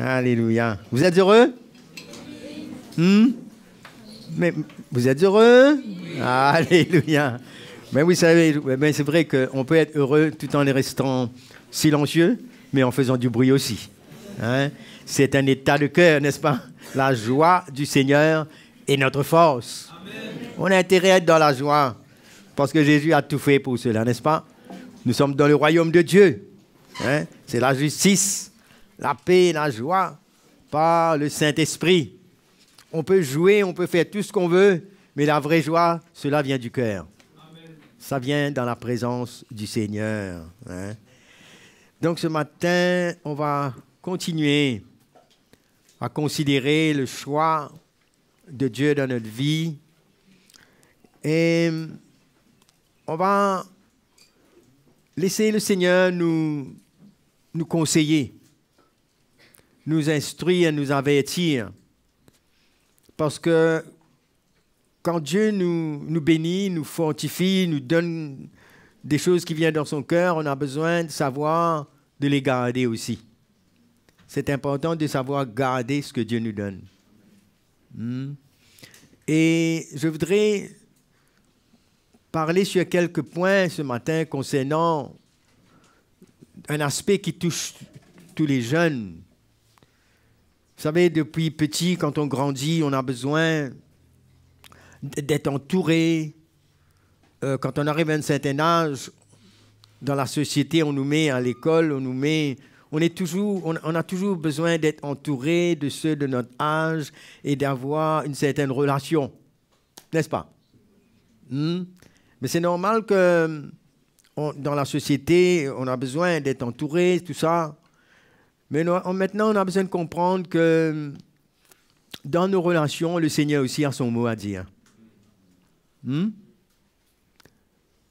Alléluia. Vous êtes heureux hmm? Mais vous êtes heureux Alléluia. Mais vous savez, c'est vrai qu'on peut être heureux tout en restant silencieux, mais en faisant du bruit aussi. Hein? C'est un état de cœur, n'est-ce pas La joie du Seigneur est notre force. On a intérêt à être dans la joie, parce que Jésus a tout fait pour cela, n'est-ce pas Nous sommes dans le royaume de Dieu. Hein? C'est la justice, la paix, la joie par le Saint-Esprit. On peut jouer, on peut faire tout ce qu'on veut, mais la vraie joie, cela vient du cœur. Ça vient dans la présence du Seigneur. Hein? Donc ce matin, on va continuer à considérer le choix de Dieu dans notre vie. Et on va laisser le Seigneur nous, nous conseiller, nous instruire, nous avertir. Parce que quand Dieu nous, nous bénit, nous fortifie, nous donne des choses qui viennent dans son cœur, on a besoin de savoir de les garder aussi c'est important de savoir garder ce que Dieu nous donne. Hmm? Et je voudrais parler sur quelques points ce matin concernant un aspect qui touche tous les jeunes. Vous savez, depuis petit, quand on grandit, on a besoin d'être entouré. Euh, quand on arrive à un certain âge, dans la société, on nous met à l'école, on nous met on, a toujours besoin d'être entouré de ceux de notre âge et d'avoir une certaine relation, n'est-ce pas hmm? Mais c'est normal que dans la société, on a besoin d'être entouré, tout ça. Mais maintenant, on a besoin de comprendre que dans nos relations, le Seigneur aussi a son mot à dire. Hmm?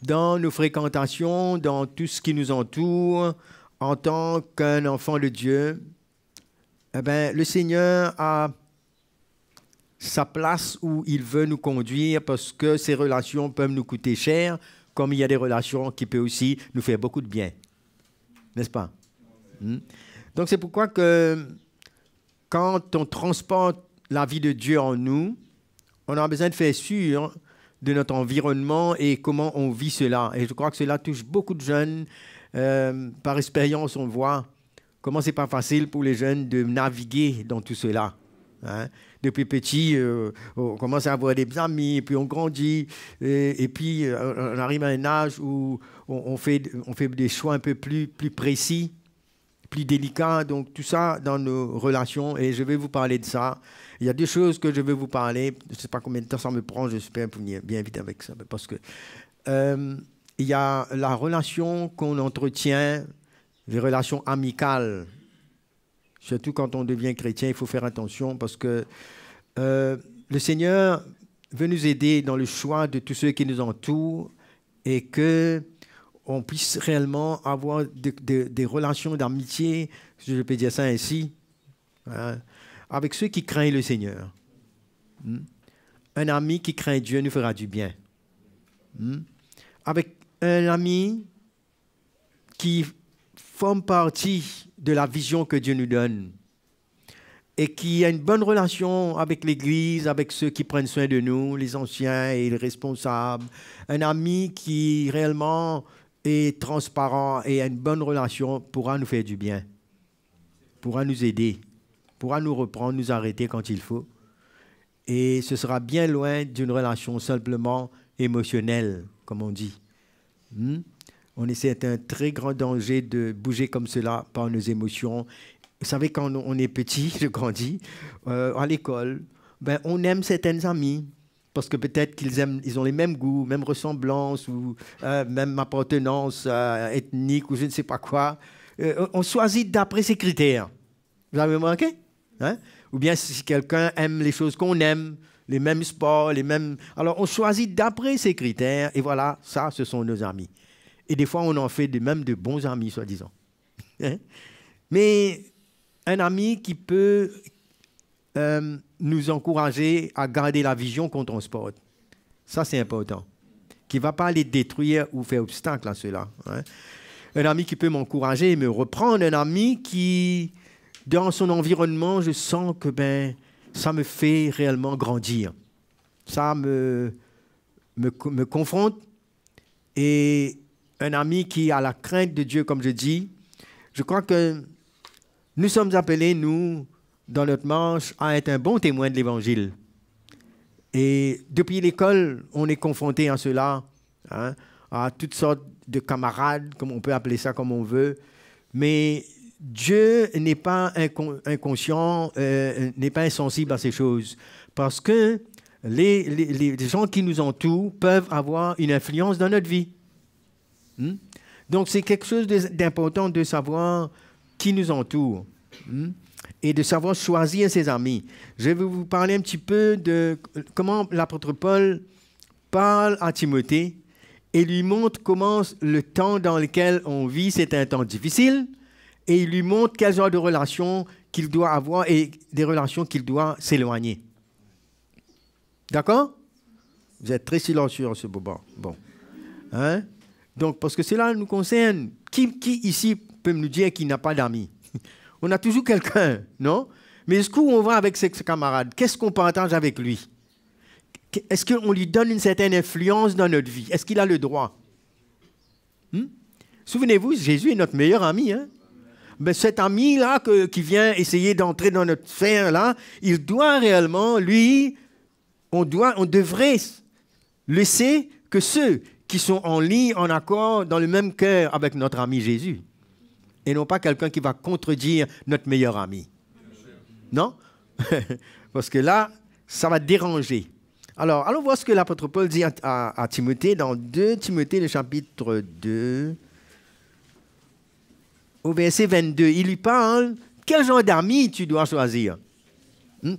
Dans nos fréquentations, dans tout ce qui nous entoure, en tant qu'un enfant de Dieu, eh ben, le Seigneur a sa place où il veut nous conduire parce que ces relations peuvent nous coûter cher, comme il y a des relations qui peuvent aussi nous faire beaucoup de bien. N'est-ce pas? Hmm? Donc c'est pourquoi que quand on transporte la vie de Dieu en nous, on a besoin de faire sûr de notre environnement et comment on vit cela. Et je crois que cela touche beaucoup de jeunes euh, par expérience, on voit comment c'est pas facile pour les jeunes de naviguer dans tout cela. Hein. Depuis petit, euh, on commence à avoir des amis, et puis on grandit, et, puis euh, on arrive à un âge où on, fait, on fait des choix un peu plus, plus précis, plus délicats. Donc tout ça dans nos relations, et je vais vous parler de ça. Il y a deux choses que je vais vous parler. Je ne sais pas combien de temps ça me prend, j'espère bien vite avec ça, parce que il y a la relation qu'on entretient, les relations amicales. Surtout quand on devient chrétien, il faut faire attention parce que euh, le Seigneur veut nous aider dans le choix de tous ceux qui nous entourent et que on puisse réellement avoir des relations d'amitié, si je peux dire ça ainsi, hein, avec ceux qui craignent le Seigneur. Hmm? Un ami qui craint Dieu nous fera du bien. Hmm? Avec un ami qui forme partie de la vision que Dieu nous donne et qui a une bonne relation avec l'Église, avec ceux qui prennent soin de nous, les anciens et les responsables, un ami qui réellement est transparent et a une bonne relation pourra nous faire du bien, pourra nous aider, pourra nous reprendre, nous arrêter quand il faut. Et ce sera bien loin d'une relation simplement émotionnelle, comme on dit. Hmm? on On d'être un très grand danger de bouger comme cela par nos émotions. Vous savez, quand on est petit, je grandis, euh, à l'école, ben, on aime certaines amis parce que peut-être qu'ils aiment, ils ont les mêmes goûts, mêmes ressemblances ou euh, même appartenance euh, ethnique ou je ne sais pas quoi. on choisit d'après ces critères. Vous avez remarqué hein? Ou bien si quelqu'un aime les choses qu'on aime, les mêmes sports, les mêmes... Alors on choisit d'après ces critères et voilà, ça, ce sont nos amis. Et des fois, on en fait même de bons amis, soi-disant. Hein? Mais un ami qui peut euh, nous encourager à garder la vision on sport, ça c'est important, qui ne va pas les détruire ou faire obstacle à cela. Hein? Un ami qui peut m'encourager et me reprendre, un ami qui, dans son environnement, je sens que ben, ça me fait réellement grandir. Ça me, me, confronte. Et un ami qui a la crainte de Dieu, comme je dis, je crois que nous sommes appelés, nous, dans notre manche, à être un bon témoin de l'Évangile. Et depuis l'école, on est confronté à cela, hein, à toutes sortes de camarades, comme on peut appeler ça comme on veut. Mais Dieu n'est pas inconscient, euh, n'est pas insensible à ces choses, parce que les, gens qui nous entourent peuvent avoir une influence dans notre vie. Hmm? Donc c'est quelque chose d'important de savoir qui nous entoure hmm? et de savoir choisir ses amis. Je vais vous parler un petit peu de comment l'apôtre Paul parle à Timothée et lui montre comment le temps dans lequel on vit, c'est un temps difficile, et il lui montre quelles genre de relations qu'il doit avoir et des relations qu'il doit s'éloigner. D'accord Vous êtes très silencieux en ce moment. Bon. Hein Donc, parce que cela nous concerne. Qui, ici peut nous dire qu'il n'a pas d'amis On a toujours quelqu'un, non Mais est-ce qu'on va avec ses camarades Qu'est-ce qu'on partage avec lui Est-ce qu'on lui donne une certaine influence dans notre vie Est-ce qu'il a le droit hmm Souvenez-vous, Jésus est notre meilleur ami. Hein? mais ben, cet ami-là qui vient essayer d'entrer dans notre sein là il doit réellement, lui, on, doit, on devrait laisser que ceux qui sont en ligne, en accord, dans le même cœur avec notre ami Jésus. Et non pas quelqu'un qui va contredire notre meilleur ami. Non Parce que là, ça va déranger. Alors, allons voir ce que l'apôtre Paul dit à Timothée dans 2 Timothée, le chapitre 2 au verset 22, il lui parle quel genre d'amis tu dois choisir. Hmm?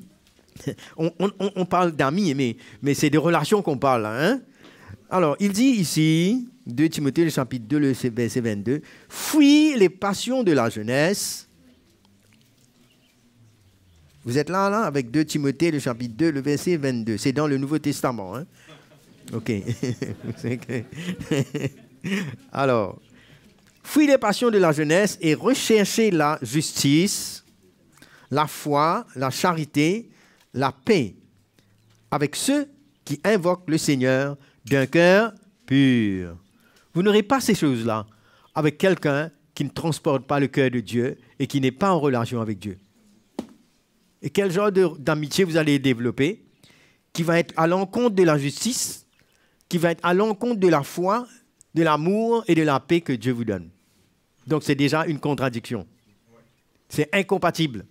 On, parle d'amis, mais, c'est des relations qu'on parle. Hein? Alors, il dit ici, 2 Timothée, le chapitre 2, le verset 22, Fuis les passions de la jeunesse. Vous êtes là, là, avec 2 Timothée, le chapitre 2, le verset 22. C'est dans le Nouveau Testament. Hein? OK. Alors, Fuis les passions de la jeunesse et recherchez la justice, la foi, la charité, la paix avec ceux qui invoquent le Seigneur d'un cœur pur. Vous n'aurez pas ces choses-là avec quelqu'un qui ne transporte pas le cœur de Dieu et qui n'est pas en relation avec Dieu. Et quel genre d'amitié vous allez développer qui va être à l'encontre de la justice, qui va être à l'encontre de la foi, de l'amour et de la paix que Dieu vous donne. Donc c'est déjà une contradiction. C'est incompatible.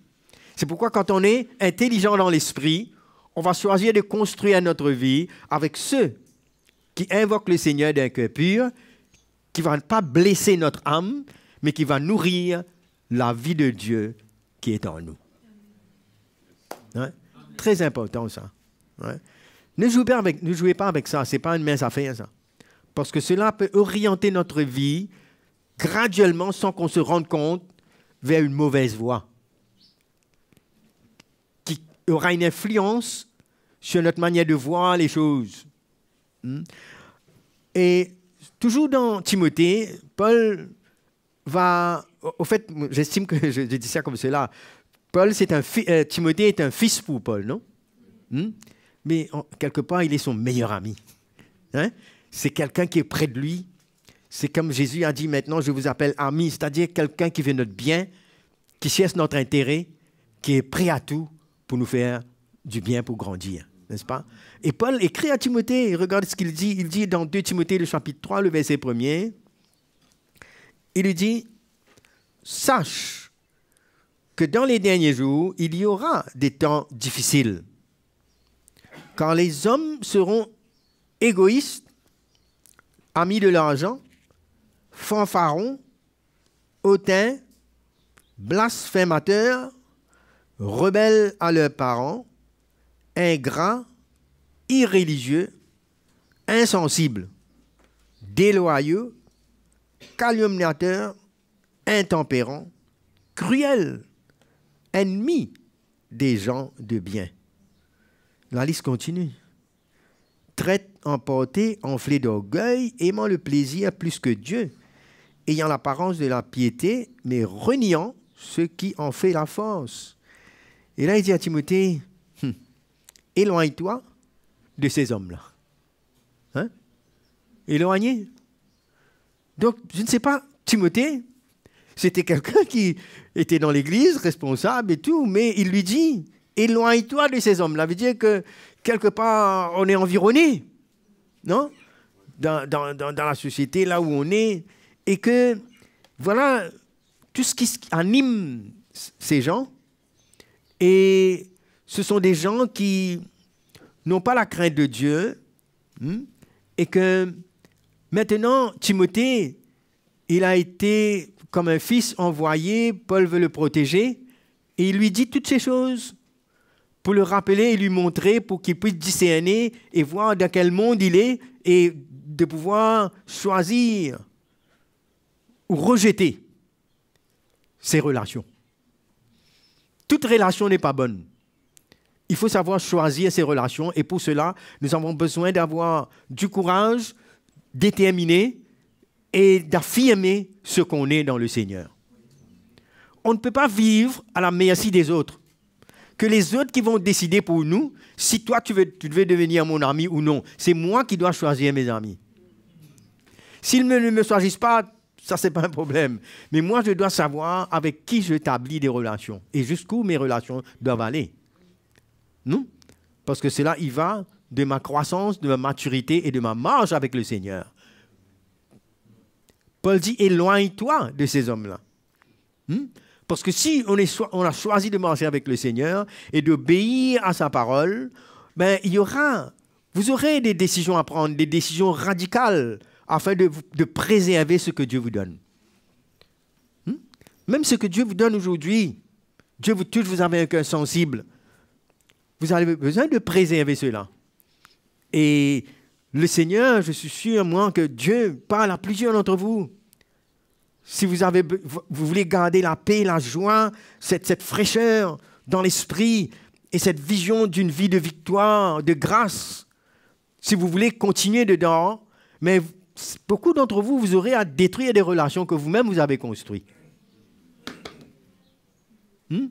C'est pourquoi quand on est intelligent dans l'esprit, on va choisir de construire notre vie avec ceux qui invoquent le Seigneur d'un cœur pur, qui ne va pas blesser notre âme, mais qui va nourrir la vie de Dieu qui est en nous. Hein? Très important ça. Hein? Ne, jouez pas avec, ne jouez pas avec ça, ce n'est pas une mince affaire ça. Parce que cela peut orienter notre vie graduellement, sans qu'on se rende compte, vers une mauvaise voie qui aura une influence sur notre manière de voir les choses. Hmm? Et toujours dans Timothée, Paul va... Au fait, j'estime que je dis ça comme cela. Paul, c'est un euh, Timothée est un fils pour Paul, non hmm? Mais en, quelque part, il est son meilleur ami. Hein? c'est quelqu'un qui est près de lui. C'est comme Jésus a dit maintenant, je vous appelle ami, c'est-à-dire quelqu'un qui veut notre bien, qui cherche notre intérêt, qui est prêt à tout pour nous faire du bien, pour grandir. N'est-ce pas Et Paul écrit à Timothée, regarde ce qu'il dit. Il dit dans 2 Timothée, le chapitre 3, le verset 1er, il lui dit, sache que dans les derniers jours, il y aura des temps difficiles, quand les hommes seront égoïstes, Amis de l'argent, fanfarons, hautains, blasphémateurs, rebelles à leurs parents, ingrats, irréligieux, insensibles, déloyaux, calumniateurs, intempérants, cruels, ennemis des gens de bien. La liste continue traite emporté, enflé d'orgueil, aimant le plaisir plus que Dieu, ayant l'apparence de la piété, mais reniant ce qui en fait la force. Et là, il dit à Timothée, hum, éloigne-toi de ces hommes-là. Hein? Éloigné. Donc, je ne sais pas, Timothée, c'était quelqu'un qui était dans l'église, responsable et tout, mais il lui dit, éloigne-toi de ces hommes-là. veut dire que quelque part, on est environné, non dans, la société, là où on est, et que, voilà, tout ce qui anime ces gens, et ce sont des gens qui n'ont pas la crainte de Dieu, hmm? et que maintenant, Timothée, il a été comme un fils envoyé, Paul veut le protéger, et il lui dit toutes ces choses pour le rappeler et lui montrer pour qu'il puisse discerner et voir dans quel monde il est et de pouvoir choisir ou rejeter ses relations. Toute relation n'est pas bonne. Il faut savoir choisir ses relations et pour cela, nous avons besoin d'avoir du courage, déterminé et d'affirmer ce qu'on est dans le Seigneur. On ne peut pas vivre à la merci des autres que les autres qui vont décider pour nous si toi tu veux, tu devenir mon ami ou non. C'est moi qui dois choisir mes amis. S'ils ne me, choisissent pas, ça, c'est n'est pas un problème. Mais moi, je dois savoir avec qui je des relations et jusqu'où mes relations doivent aller. Non Parce que cela y va de ma croissance, de ma maturité et de ma marche avec le Seigneur. Paul dit, éloigne-toi de ces hommes-là. Hmm? Parce que si on, a choisi de marcher avec le Seigneur et d'obéir à sa parole, ben, il y aura, vous aurez des décisions à prendre, des décisions radicales afin de, préserver ce que Dieu vous donne. Hmm? Même ce que Dieu vous donne aujourd'hui, Dieu vous touche, vous avez un cœur sensible. Vous avez besoin de préserver cela. Et le Seigneur, je suis sûr, moi, que Dieu parle à plusieurs d'entre vous si vous, avez, voulez garder la paix, la joie, cette, fraîcheur dans l'esprit et cette vision d'une vie de victoire, de grâce, si vous voulez continuer dedans, mais beaucoup d'entre vous, vous aurez à détruire des relations que vous-même vous avez construites. Hmm?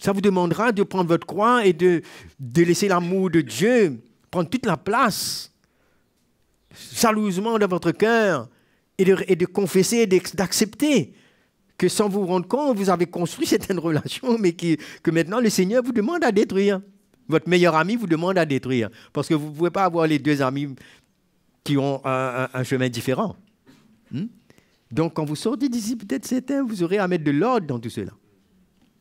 Ça vous demandera de prendre votre croix et de, de laisser l'amour de Dieu prendre toute la place, jalousement dans votre cœur, et de, confesser d'accepter que sans vous rendre compte, vous avez construit certaines relations, mais que maintenant le Seigneur vous demande à détruire. Votre meilleur ami vous demande à détruire. Parce que vous ne pouvez pas avoir les deux amis qui ont un, chemin différent. Hmm? Donc quand vous sortez d'ici, peut-être un vous aurez à mettre de l'ordre dans tout cela.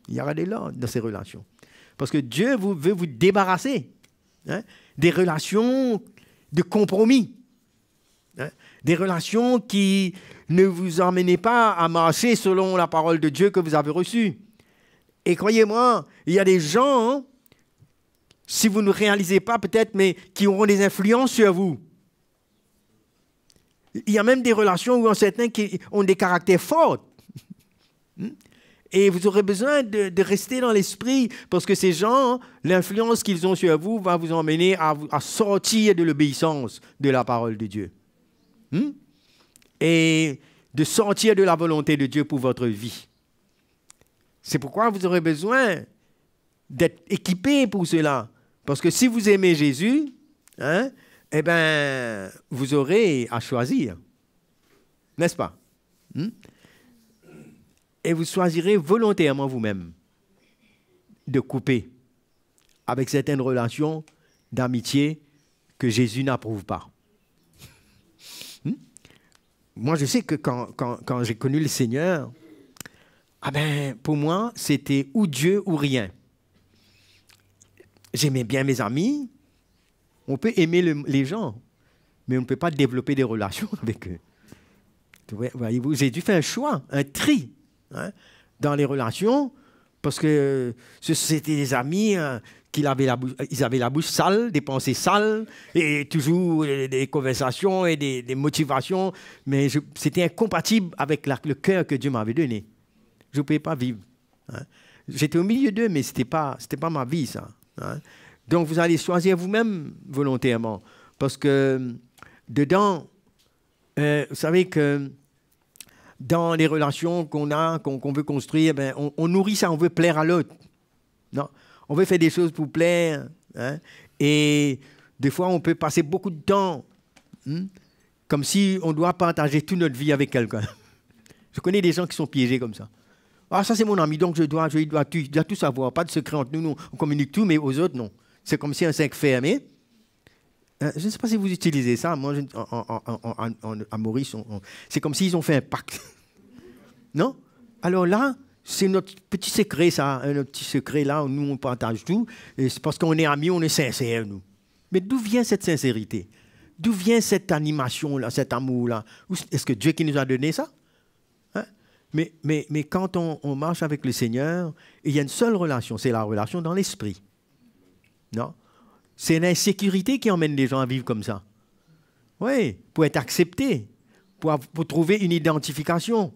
Il y aura de l'ordre dans ces relations. Parce que Dieu veut vous débarrasser hein, des relations de compromis des relations qui ne vous emmènent pas à marcher selon la parole de Dieu que vous avez reçue. Et croyez-moi, il y a des gens, hein, si vous ne réalisez pas peut-être, mais qui auront des influences sur vous. Il y a même des relations où certains qui ont des caractères forts. Et vous aurez besoin de, rester dans l'esprit parce que ces gens, hein, l'influence qu'ils ont sur vous va vous emmener à sortir de l'obéissance de la parole de Dieu. Hmm? et de sortir de la volonté de Dieu pour votre vie. C'est pourquoi vous aurez besoin d'être équipé pour cela. Parce que si vous aimez Jésus, hein, eh ben vous aurez à choisir. N'est-ce pas? Hmm? Et vous choisirez volontairement vous-même de couper avec certaines relations d'amitié que Jésus n'approuve pas moi, je sais que quand, j'ai connu le Seigneur, ah ben, pour moi, c'était ou Dieu ou rien. J'aimais bien mes amis. On peut aimer les gens, mais on ne peut pas développer des relations avec eux. vous j'ai dû faire un choix, un tri hein, dans les relations, parce que euh, c'était des amis hein, avaient, la bouche, ils avaient la bouche sale, des pensées sales, et toujours des conversations et des, motivations, mais c'était incompatible avec le cœur que Dieu m'avait donné. Je ne pouvais pas vivre. Hein. J'étais au milieu d'eux, mais ce n'était pas, pas ma vie, ça. Hein. Donc vous allez choisir vous-même volontairement, parce que dedans, euh, vous savez que dans les relations qu'on a, qu'on veut construire, ben on, on, nourrit ça, on veut plaire à l'autre. Non, on veut faire des choses pour plaire. Hein. Et des fois, on peut passer beaucoup de temps hein, comme si on doit partager toute notre vie avec quelqu'un. Je connais des gens qui sont piégés comme ça. Ah, ça c'est mon ami, donc je dois, je dois, tout, tout savoir. Pas de secret entre nous, on communique tout, mais aux autres, non. C'est comme si un cercle fermé. Euh, je ne sais pas si vous utilisez ça. Moi, à Maurice, c'est comme s'ils ont fait un pacte. Non Alors là, c'est notre petit secret, ça, un hein, petit secret là, où nous on partage tout, et c'est parce qu'on est amis, on est sincères, nous. Mais d'où vient cette sincérité D'où vient cette animation-là, cet amour-là Est-ce que Dieu qui nous a donné ça hein? mais, quand on, marche avec le Seigneur, il y a une seule relation, c'est la relation dans l'esprit. Non C'est l'insécurité qui emmène les gens à vivre comme ça. Oui, pour être accepté, pour, pour trouver une identification.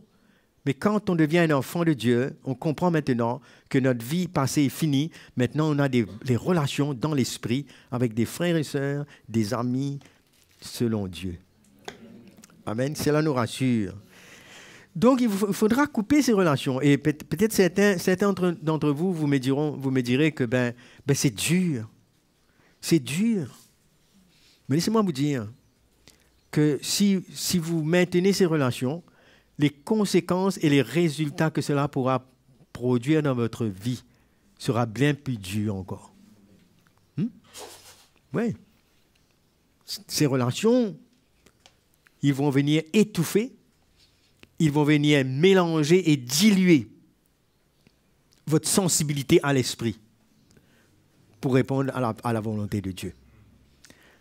Mais quand on devient un enfant de Dieu, on comprend maintenant que notre vie passée est finie. Maintenant, on a des, relations dans l'esprit avec des frères et sœurs, des amis, selon Dieu. Amen. Cela nous rassure. Donc, il faudra couper ces relations. Et peut-être certains, certains d'entre vous, vous me, diront, vous me direz que ben, ben c'est dur. C'est dur. Mais laissez-moi vous dire que si, si vous maintenez ces relations, les conséquences et les résultats que cela pourra produire dans votre vie sera bien plus dur encore. Hmm? Oui. Ces relations, ils vont venir étouffer, ils vont venir mélanger et diluer votre sensibilité à l'esprit pour répondre à la, volonté de Dieu.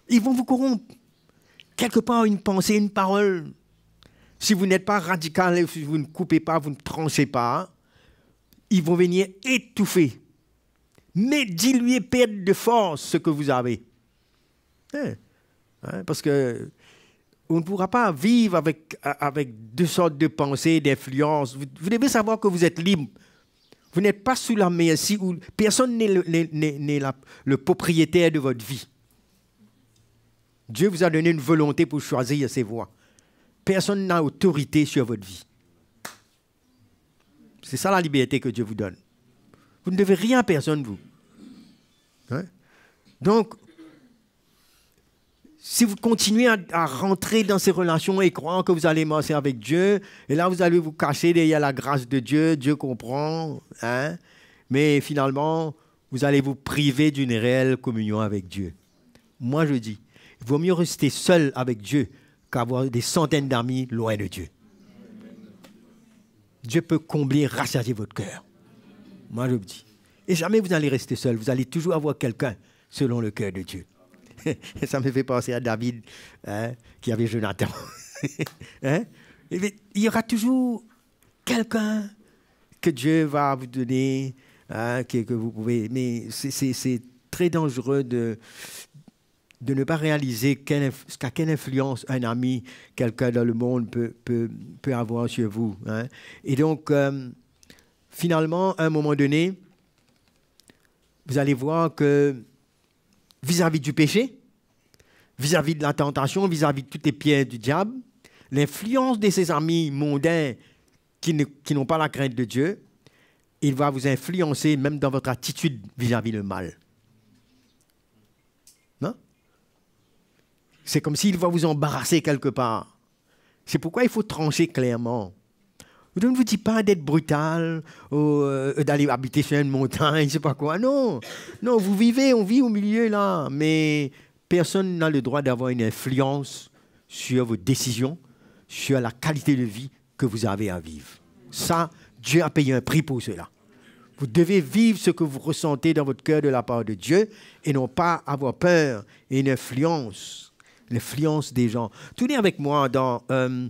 Ils vont vous corrompre. Quelque part, une pensée, une parole si vous n'êtes pas radical, si vous ne coupez pas, vous ne tranchez pas, ils vont venir étouffer. Mais diluer, perdre de force ce que vous avez. Hein? Hein? Parce que on ne pourra pas vivre avec, avec deux sortes de pensées, d'influences. Vous, devez savoir que vous êtes libre. Vous n'êtes pas sous la merci où personne n'est le, propriétaire de votre vie. Dieu vous a donné une volonté pour choisir ses voies. Personne n'a autorité sur votre vie. C'est ça la liberté que Dieu vous donne. Vous ne devez rien à personne, vous. Donc, si vous continuez à, rentrer dans ces relations et croire que vous allez marcher avec Dieu, et là vous allez vous cacher derrière la grâce de Dieu, Dieu comprend, hein? mais finalement, vous allez vous priver d'une réelle communion avec Dieu. Moi, je dis, il vaut mieux rester seul avec Dieu qu'avoir des centaines d'amis loin de Dieu. Dieu peut combler, rassasier votre cœur. Moi, je vous dis. Et jamais vous n'allez rester seul. Vous allez toujours avoir quelqu'un selon le cœur de Dieu. Ça me fait penser à David hein, qui avait Jonathan. Hein? Il y aura toujours quelqu'un que Dieu va vous donner, hein, que, vous pouvez. Mais c'est très dangereux de, de ne pas réaliser quelle, quelle influence un ami, quelqu'un dans le monde peut, avoir sur vous. Hein. Et donc, euh, finalement, à un moment donné, vous allez voir que vis-à-vis du péché, vis-à-vis de la tentation, vis-à-vis de toutes les pierres du diable, l'influence de ces amis mondains qui n'ont pas la crainte de Dieu, il va vous influencer même dans votre attitude vis-à-vis -vis le mal. C'est comme s'il va vous embarrasser quelque part. C'est pourquoi il faut trancher clairement. Je ne vous dis pas d'être brutal, ou euh, d'aller habiter sur une montagne, je sais pas quoi. Non, non, vous vivez, on vit au milieu là, mais personne n'a le droit d'avoir une influence sur vos décisions, sur la qualité de vie que vous avez à vivre. Ça, Dieu a payé un prix pour cela. Vous devez vivre ce que vous ressentez dans votre cœur de la part de Dieu et non pas avoir peur et une influence l'influence des gens. Tournez avec moi dans euh,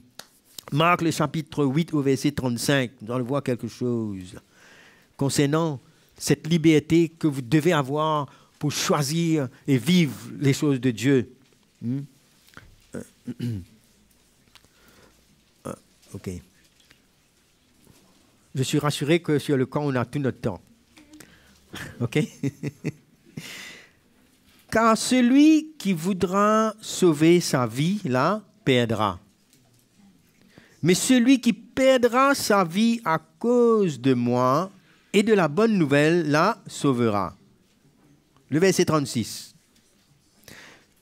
Marc le chapitre 8 au verset 35. Nous allons voir quelque chose concernant cette liberté que vous devez avoir pour choisir et vivre les choses de Dieu. Hmm? Ah, ok. Je suis rassuré que sur le camp, on a tout notre temps. OK Car celui qui voudra sauver sa vie, là, perdra. Mais celui qui perdra sa vie à cause de moi et de la bonne nouvelle, là, sauvera. Le verset 36.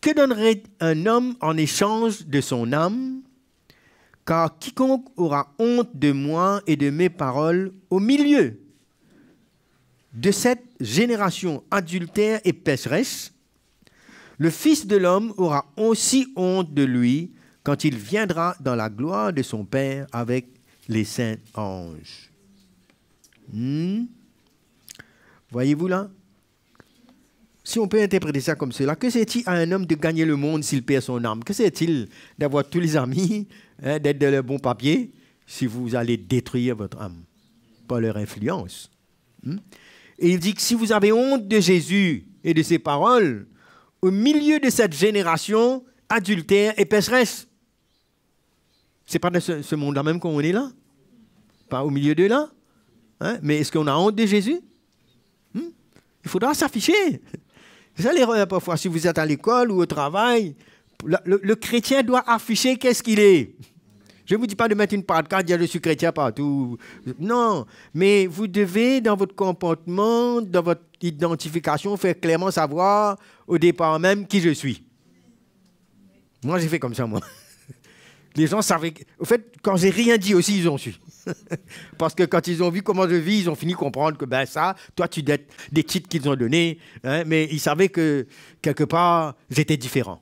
Que donnerait un homme en échange de son âme Car quiconque aura honte de moi et de mes paroles au milieu de cette génération adultère et pécheresse, le Fils de l'homme aura aussi honte de lui quand il viendra dans la gloire de son Père avec les saints anges. Hmm? Voyez-vous là Si on peut interpréter ça comme cela, que c'est-il à un homme de gagner le monde s'il perd son âme Que c'est-il d'avoir tous les amis, hein, d'être dans le bon papier, si vous allez détruire votre âme par leur influence hmm? Et il dit que si vous avez honte de Jésus et de ses paroles, au milieu de cette génération adultère et pécheresse. C'est pas dans ce, monde-là même qu'on est là. Pas au milieu de là. Hein? Mais est-ce qu'on a honte de Jésus hmm? Il faudra s'afficher. Vous ça l'erreur parfois. Si vous êtes à l'école ou au travail, le, chrétien doit afficher qu'est-ce qu'il est. Je ne vous dis pas de mettre une pancarte, dire je suis chrétien partout. Non, mais vous devez, dans votre comportement, dans votre identification, faire clairement savoir au départ même qui je suis. Moi, j'ai fait comme ça, moi. Les gens savaient. Au fait, quand j'ai rien dit aussi, ils ont su. Parce que quand ils ont vu comment je vis, ils ont fini de comprendre que ben ça, toi, tu dettes des titres qu'ils ont donnés, hein, mais ils savaient que quelque part, j'étais différent.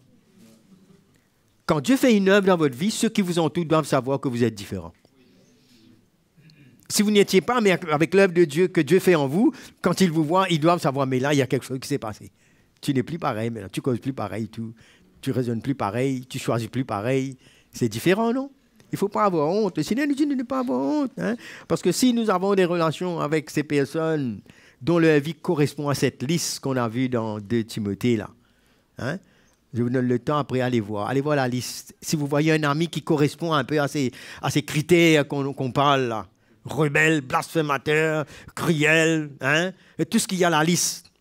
Quand Dieu fait une œuvre dans votre vie, ceux qui vous entourent doivent savoir que vous êtes différent. Si vous n'étiez pas, mais avec l'œuvre de Dieu que Dieu fait en vous, quand ils vous voient, ils doivent savoir, mais là, il y a quelque chose qui s'est passé. Tu n'es plus pareil, mais là, tu causes plus pareil, tu, ne raisonnes plus pareil, tu choisis plus pareil. C'est différent, non il ne faut pas avoir honte. Le Seigneur nous dit de ne pas avoir honte. Hein? Parce que si nous avons des relations avec ces personnes dont leur vie correspond à cette liste qu'on a vue dans 2 Timothée, là, hein? Je vous donne le temps après, allez voir. Allez voir la liste. Si vous voyez un ami qui correspond un peu à ces, à ces critères qu'on parle là. Rebelle, blasphémateur, cruel, hein? tout ce qu'il y a à la liste.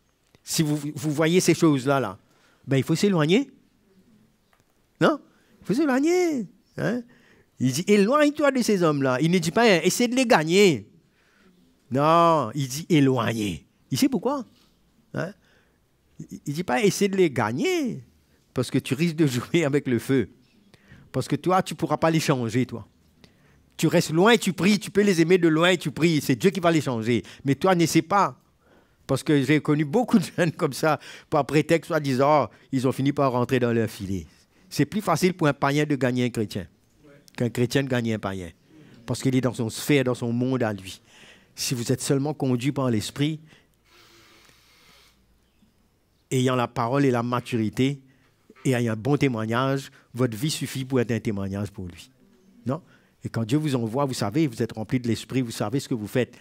Si vous, vous voyez ces choses-là, là, ben, il faut s'éloigner. Non Il faut s'éloigner. Hein. Il dit, éloigne-toi de ces hommes-là. Il ne dit pas, hein, essaie de les gagner. Non, il dit, éloigner. Il sait pourquoi. Hein. Il ne dit pas, essaie de les gagner. Parce que tu risques de jouer avec le feu. Parce que toi, tu ne pourras pas les changer, toi. Tu restes loin et tu pries. Tu peux les aimer de loin et tu pries. C'est Dieu qui va les changer. Mais toi, n'essaie pas. Parce que j'ai connu beaucoup de jeunes comme ça, par prétexte, soit disant, oh, ils ont fini par rentrer dans leur filet. C'est plus facile pour un païen de gagner un chrétien qu'un chrétien de gagner un païen. Parce qu'il est dans son sphère, dans son monde à lui. Si vous êtes seulement conduit par l'esprit, ayant la parole et la maturité, et un bon témoignage, votre vie suffit pour être un témoignage pour lui. Non? Et quand Dieu vous envoie, vous savez, vous êtes rempli de l'esprit, vous savez ce que vous faites.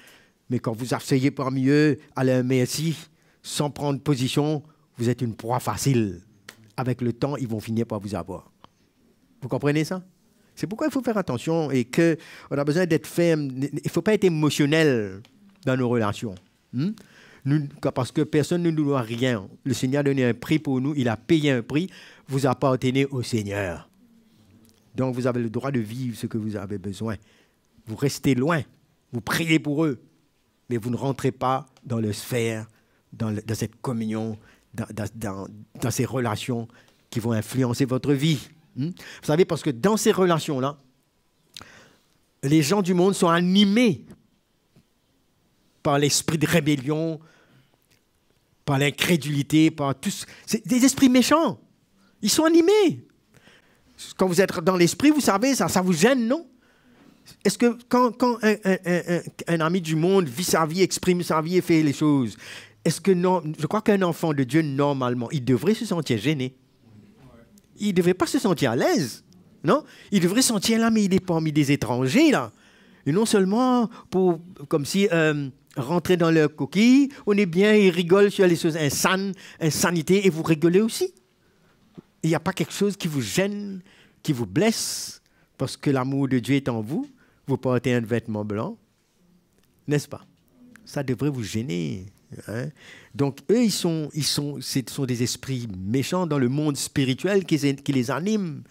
Mais quand vous asseyez parmi eux à un merci, sans prendre position, vous êtes une proie facile. Avec le temps, ils vont finir par vous avoir. Vous comprenez ça? C'est pourquoi il faut faire attention et qu'on a besoin d'être ferme. Il ne faut pas être émotionnel dans nos relations. Hmm? parce que personne ne nous doit rien. Le Seigneur a donné un prix pour nous, il a payé un prix. Vous appartenez au Seigneur. Donc vous avez le droit de vivre ce que vous avez besoin. Vous restez loin, vous priez pour eux, mais vous ne rentrez pas dans le sphère, dans, cette communion, dans, ces relations qui vont influencer votre vie. Hmm? Vous savez, parce que dans ces relations-là, les gens du monde sont animés par l'esprit de rébellion, par l'incrédulité, par tout. C'est des esprits méchants. Ils sont animés. Quand vous êtes dans l'esprit, vous savez, ça, ça vous gêne, non Est-ce que quand, quand un, ami du monde vit sa vie, exprime sa vie et fait les choses, est-ce que non Je crois qu'un enfant de Dieu, normalement, il devrait se sentir gêné. Il ne devrait pas se sentir à l'aise, non Il devrait se sentir là, mais il est parmi des étrangers, là. Et non seulement pour, comme si. Euh, rentrer dans leur coquille, on est bien, ils rigolent sur les choses insanes, insanités, et vous rigolez aussi. Il n'y a pas quelque chose qui vous gêne, qui vous blesse, parce que l'amour de Dieu est en vous, vous portez un vêtement blanc, n'est-ce pas Ça devrait vous gêner. Hein? Donc eux, ils sont, ils sont, ce sont des esprits méchants dans le monde spirituel qui, qui les anime.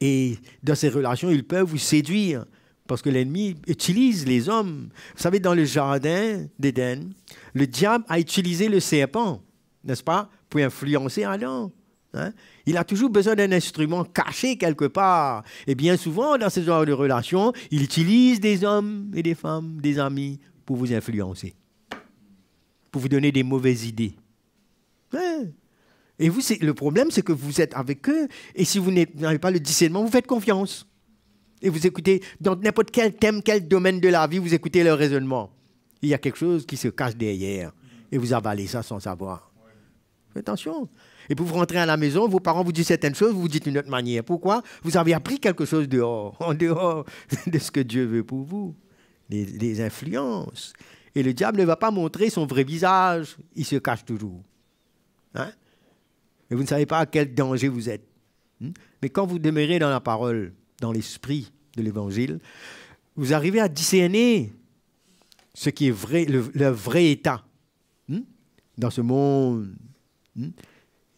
Et dans ces relations, ils peuvent vous séduire. Parce que l'ennemi utilise les hommes. Vous savez, dans le jardin d'Éden, le diable a utilisé le serpent, n'est-ce pas, pour influencer Adam. Hein. Il a toujours besoin d'un instrument caché quelque part. Et bien souvent, dans ces genre de relations, il utilise des hommes et des femmes, des amis, pour vous influencer, pour vous donner des mauvaises idées. Hein. Et vous, le problème, c'est que vous êtes avec eux, et si vous n'avez pas le discernement, vous faites confiance. Et vous écoutez, dans n'importe quel thème, quel domaine de la vie, vous écoutez leur raisonnement. Il y a quelque chose qui se cache derrière. Et vous avalez ça sans savoir. Faites attention. Et puis vous rentrez à la maison, vos parents vous disent certaines choses, vous vous dites d'une autre manière. Pourquoi Vous avez appris quelque chose dehors, en dehors de ce que Dieu veut pour vous. Les, influences. Et le diable ne va pas montrer son vrai visage. Il se cache toujours. Hein? Et vous ne savez pas à quel danger vous êtes. Hmm? Mais quand vous demeurez dans la parole, dans l'esprit, de l'Évangile, vous arrivez à discerner ce qui est vrai, le, vrai état hmm, dans ce monde. Le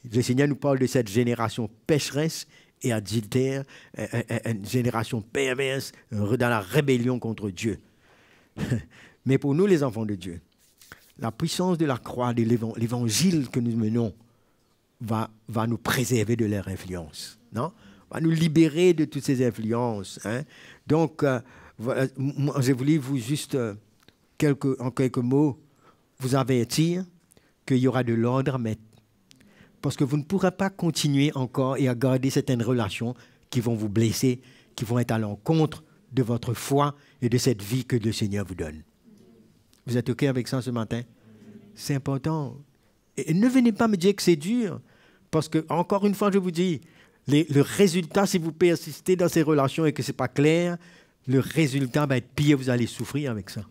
hmm. Seigneur nous parle de cette génération pécheresse et adultère, une génération perverse dans la rébellion contre Dieu. Mais pour nous, les enfants de Dieu, la puissance de la croix, de l'évangile que nous menons, va, va nous préserver de leur influence. Non? à nous libérer de toutes ces influences. Hein. Donc, euh, euh, je voulais vous juste, euh, quelques, en quelques mots, vous avertir qu'il y aura de l'ordre, mais parce que vous ne pourrez pas continuer encore et à garder certaines relations qui vont vous blesser, qui vont être à l'encontre de votre foi et de cette vie que le Seigneur vous donne. Vous êtes OK avec ça ce matin C'est important. Et ne venez pas me dire que c'est dur, parce que, encore une fois, je vous dis, le résultat, si vous persistez dans ces relations et que ce n'est pas clair, le résultat va ben, être pire, vous allez souffrir avec ça.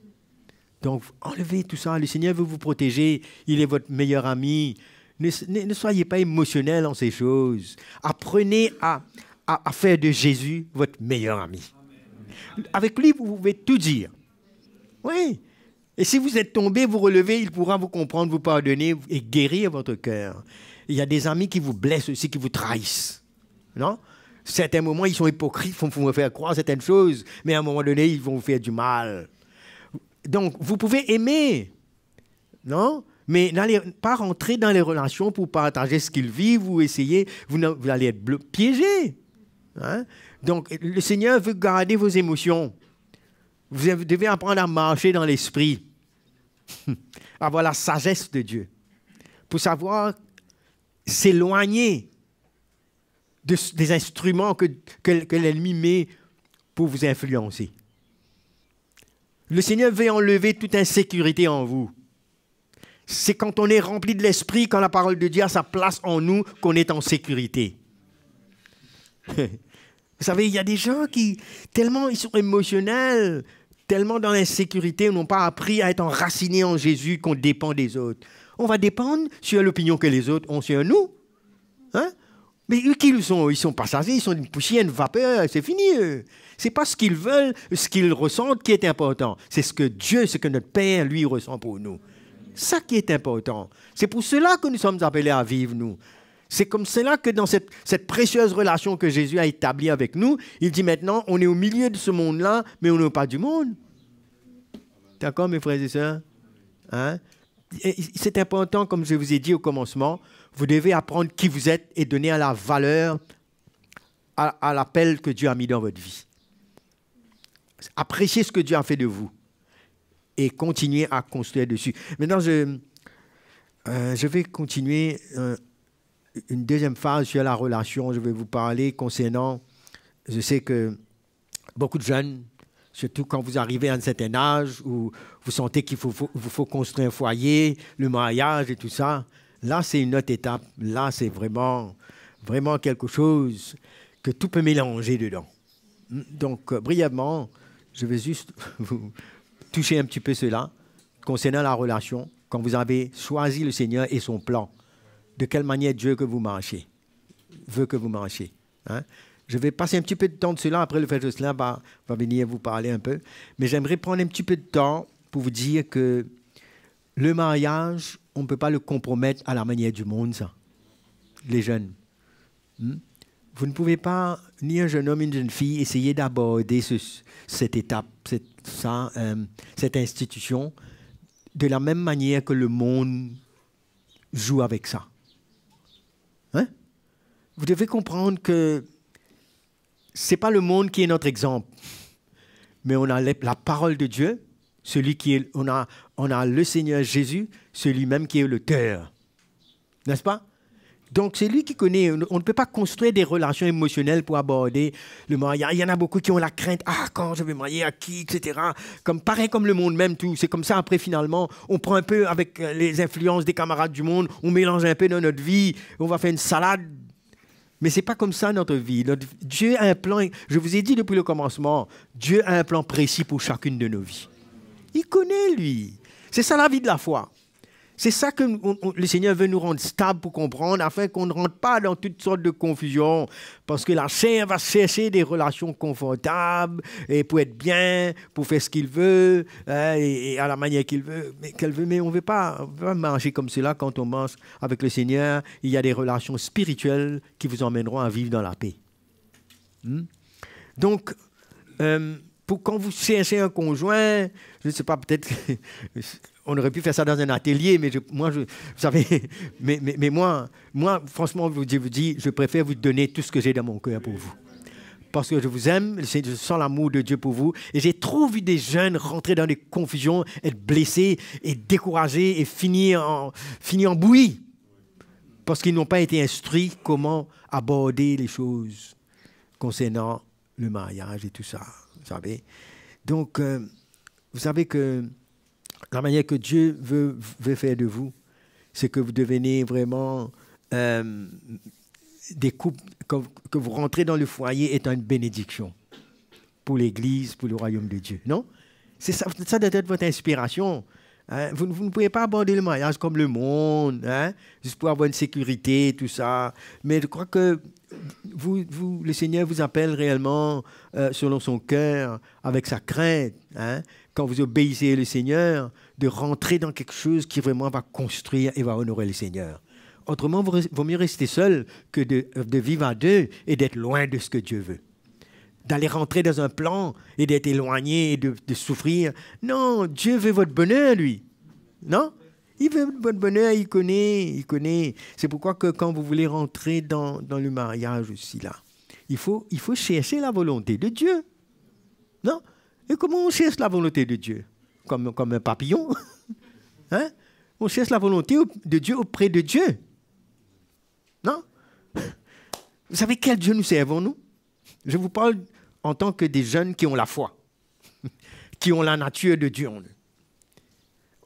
Donc, enlevez tout ça. Le Seigneur veut vous protéger. Il est votre meilleur ami. Ne, soyez pas émotionnel en ces choses. Apprenez à, à, faire de Jésus votre meilleur ami. Avec lui, vous pouvez tout dire. Oui. Et si vous êtes tombé, vous relevez, il pourra vous comprendre, vous pardonner et guérir votre cœur. Il y a des amis qui vous blessent aussi, qui vous trahissent non Certains moments, ils sont hypocrites, ils vont vous faire croire certaines choses, mais à un moment donné, ils vont vous faire du mal. Donc, vous pouvez aimer, non mais n'allez pas rentrer dans les relations pour partager ce qu'ils vivent ou essayer, vous, allez être piégé. Hein? Donc, le Seigneur veut garder vos émotions. Vous devez apprendre à marcher dans l'esprit, avoir la sagesse de Dieu, pour savoir s'éloigner des instruments que, l'ennemi met pour vous influencer. Le Seigneur veut enlever toute insécurité en vous. C'est quand on est rempli de l'esprit, quand la parole de Dieu a sa place en nous, qu'on est en sécurité. vous savez, il y a des gens qui, tellement ils sont émotionnels, tellement dans l'insécurité, n'ont pas appris à être enracinés en Jésus qu'on dépend des autres. On va dépendre sur l'opinion que les autres ont sur nous. Hein? Mais eux ils sont, ils sont pas ils sont une poussière, une vapeur, c'est fini. C'est pas ce qu'ils veulent, ce qu'ils ressentent qui est important. C'est ce que Dieu, ce que notre Père, lui, ressent pour nous. Ça qui est important. C'est pour cela que nous sommes appelés à vivre, nous. C'est comme cela que dans cette, cette, précieuse relation que Jésus a établie avec nous, il dit maintenant, on est au milieu de ce monde-là, mais on n'est pas du monde. D'accord, mes frères et sœurs hein? C'est important, comme je vous ai dit au commencement, vous devez apprendre qui vous êtes et donner à la valeur à, l'appel que Dieu a mis dans votre vie. Appréciez ce que Dieu a fait de vous et continuez à construire dessus. Maintenant, je, euh, vais continuer euh, une deuxième phase sur la relation. Je vais vous parler concernant, je sais que beaucoup de jeunes, surtout quand vous arrivez à un certain âge où vous sentez qu'il vous faut, construire un foyer, le mariage et tout ça, Là, c'est une autre étape. Là, c'est vraiment, vraiment quelque chose que tout peut mélanger dedans. Donc, euh, brièvement, je vais juste vous toucher un petit peu cela concernant la relation. Quand vous avez choisi le Seigneur et son plan, de quelle manière Dieu que vous veut que vous marchiez. Hein? Je vais passer un petit peu de temps de cela. Après, le fait Jocelyn cela va venir vous parler un peu. Mais j'aimerais prendre un petit peu de temps pour vous dire que le mariage on ne peut pas le compromettre à la manière du monde, ça. Les jeunes. Hmm? Vous ne pouvez pas, ni un jeune homme, ni une jeune fille, essayer d'aborder cette étape, cette, ça, euh, cette institution, de la même manière que le monde joue avec ça. Hein? Vous devez comprendre que ce n'est pas le monde qui est notre exemple, mais on a la parole de Dieu, celui qui est, on a, on a le Seigneur Jésus, c'est lui même qui est le cœur. N'est-ce pas donc c'est lui qui connaît. On ne peut pas construire des relations émotionnelles pour aborder le mariage. Il y en a beaucoup qui ont la crainte, ah quand je vais marier à qui, etc. Comme pareil comme le monde même tout. C'est comme ça après finalement, on prend un peu avec euh, les influences des camarades du monde, on mélange un peu dans notre vie, on va faire une salade. Mais c'est pas comme ça notre vie. Dieu a un plan. Je vous ai dit depuis le commencement, Dieu a un plan précis pour chacune de nos vies. Il connaît lui. C'est ça la vie de la foi. C'est ça que le Seigneur veut nous rendre stable pour comprendre, afin qu'on ne rentre pas dans toutes sortes de confusions, parce que la chair va chercher des relations confortables, et pour être bien, pour faire ce qu'il veut, hein, et, à la manière qu'il veut, mais qu'elle veut, mais on ne veut pas marcher comme cela quand on marche avec le Seigneur. Il y a des relations spirituelles qui vous emmèneront à vivre dans la paix. Hmm? Donc, euh, pour quand vous cherchez un conjoint, je ne sais pas, peut-être on aurait pu faire ça dans un atelier, mais moi, vous savez, mais, moi, moi, franchement, je vous dis, je préfère vous donner tout ce que j'ai dans mon cœur pour vous. Parce que je vous aime, je sens l'amour de Dieu pour vous. Et j'ai trop vu des jeunes rentrer dans des confusions, être blessés et découragés et finir en, finir en bouillie. Parce qu'ils n'ont pas été instruits comment aborder les choses concernant le mariage et tout ça. Vous savez Donc, euh, vous savez que la manière que Dieu veut, faire de vous, c'est que vous devenez vraiment euh, des couples, que, vous rentrez dans le foyer étant une bénédiction pour l'Église, pour le royaume de Dieu. Non C'est ça, ça doit être votre inspiration. Hein? Vous, ne pouvez pas aborder le mariage comme le monde, hein? juste pour avoir une sécurité, tout ça. Mais je crois que vous, le Seigneur vous appelle réellement euh, selon son cœur, avec sa crainte. Hein? quand vous obéissez le Seigneur, de rentrer dans quelque chose qui vraiment va construire et va honorer le Seigneur. Autrement, il vaut mieux rester seul que de, vivre à deux et d'être loin de ce que Dieu veut. D'aller rentrer dans un plan et d'être éloigné de, souffrir. Non, Dieu veut votre bonheur, lui. Non Il veut votre bonheur, il connaît, il connaît. C'est pourquoi que quand vous voulez rentrer dans, le mariage aussi, là, il faut, il faut chercher la volonté de Dieu. Non et comment on cherche la volonté de Dieu comme, comme un papillon. Hein? On cherche la volonté de Dieu auprès de Dieu. Non Vous savez quel Dieu nous servons, nous Je vous parle en tant que des jeunes qui ont la foi, qui ont la nature de Dieu en eux.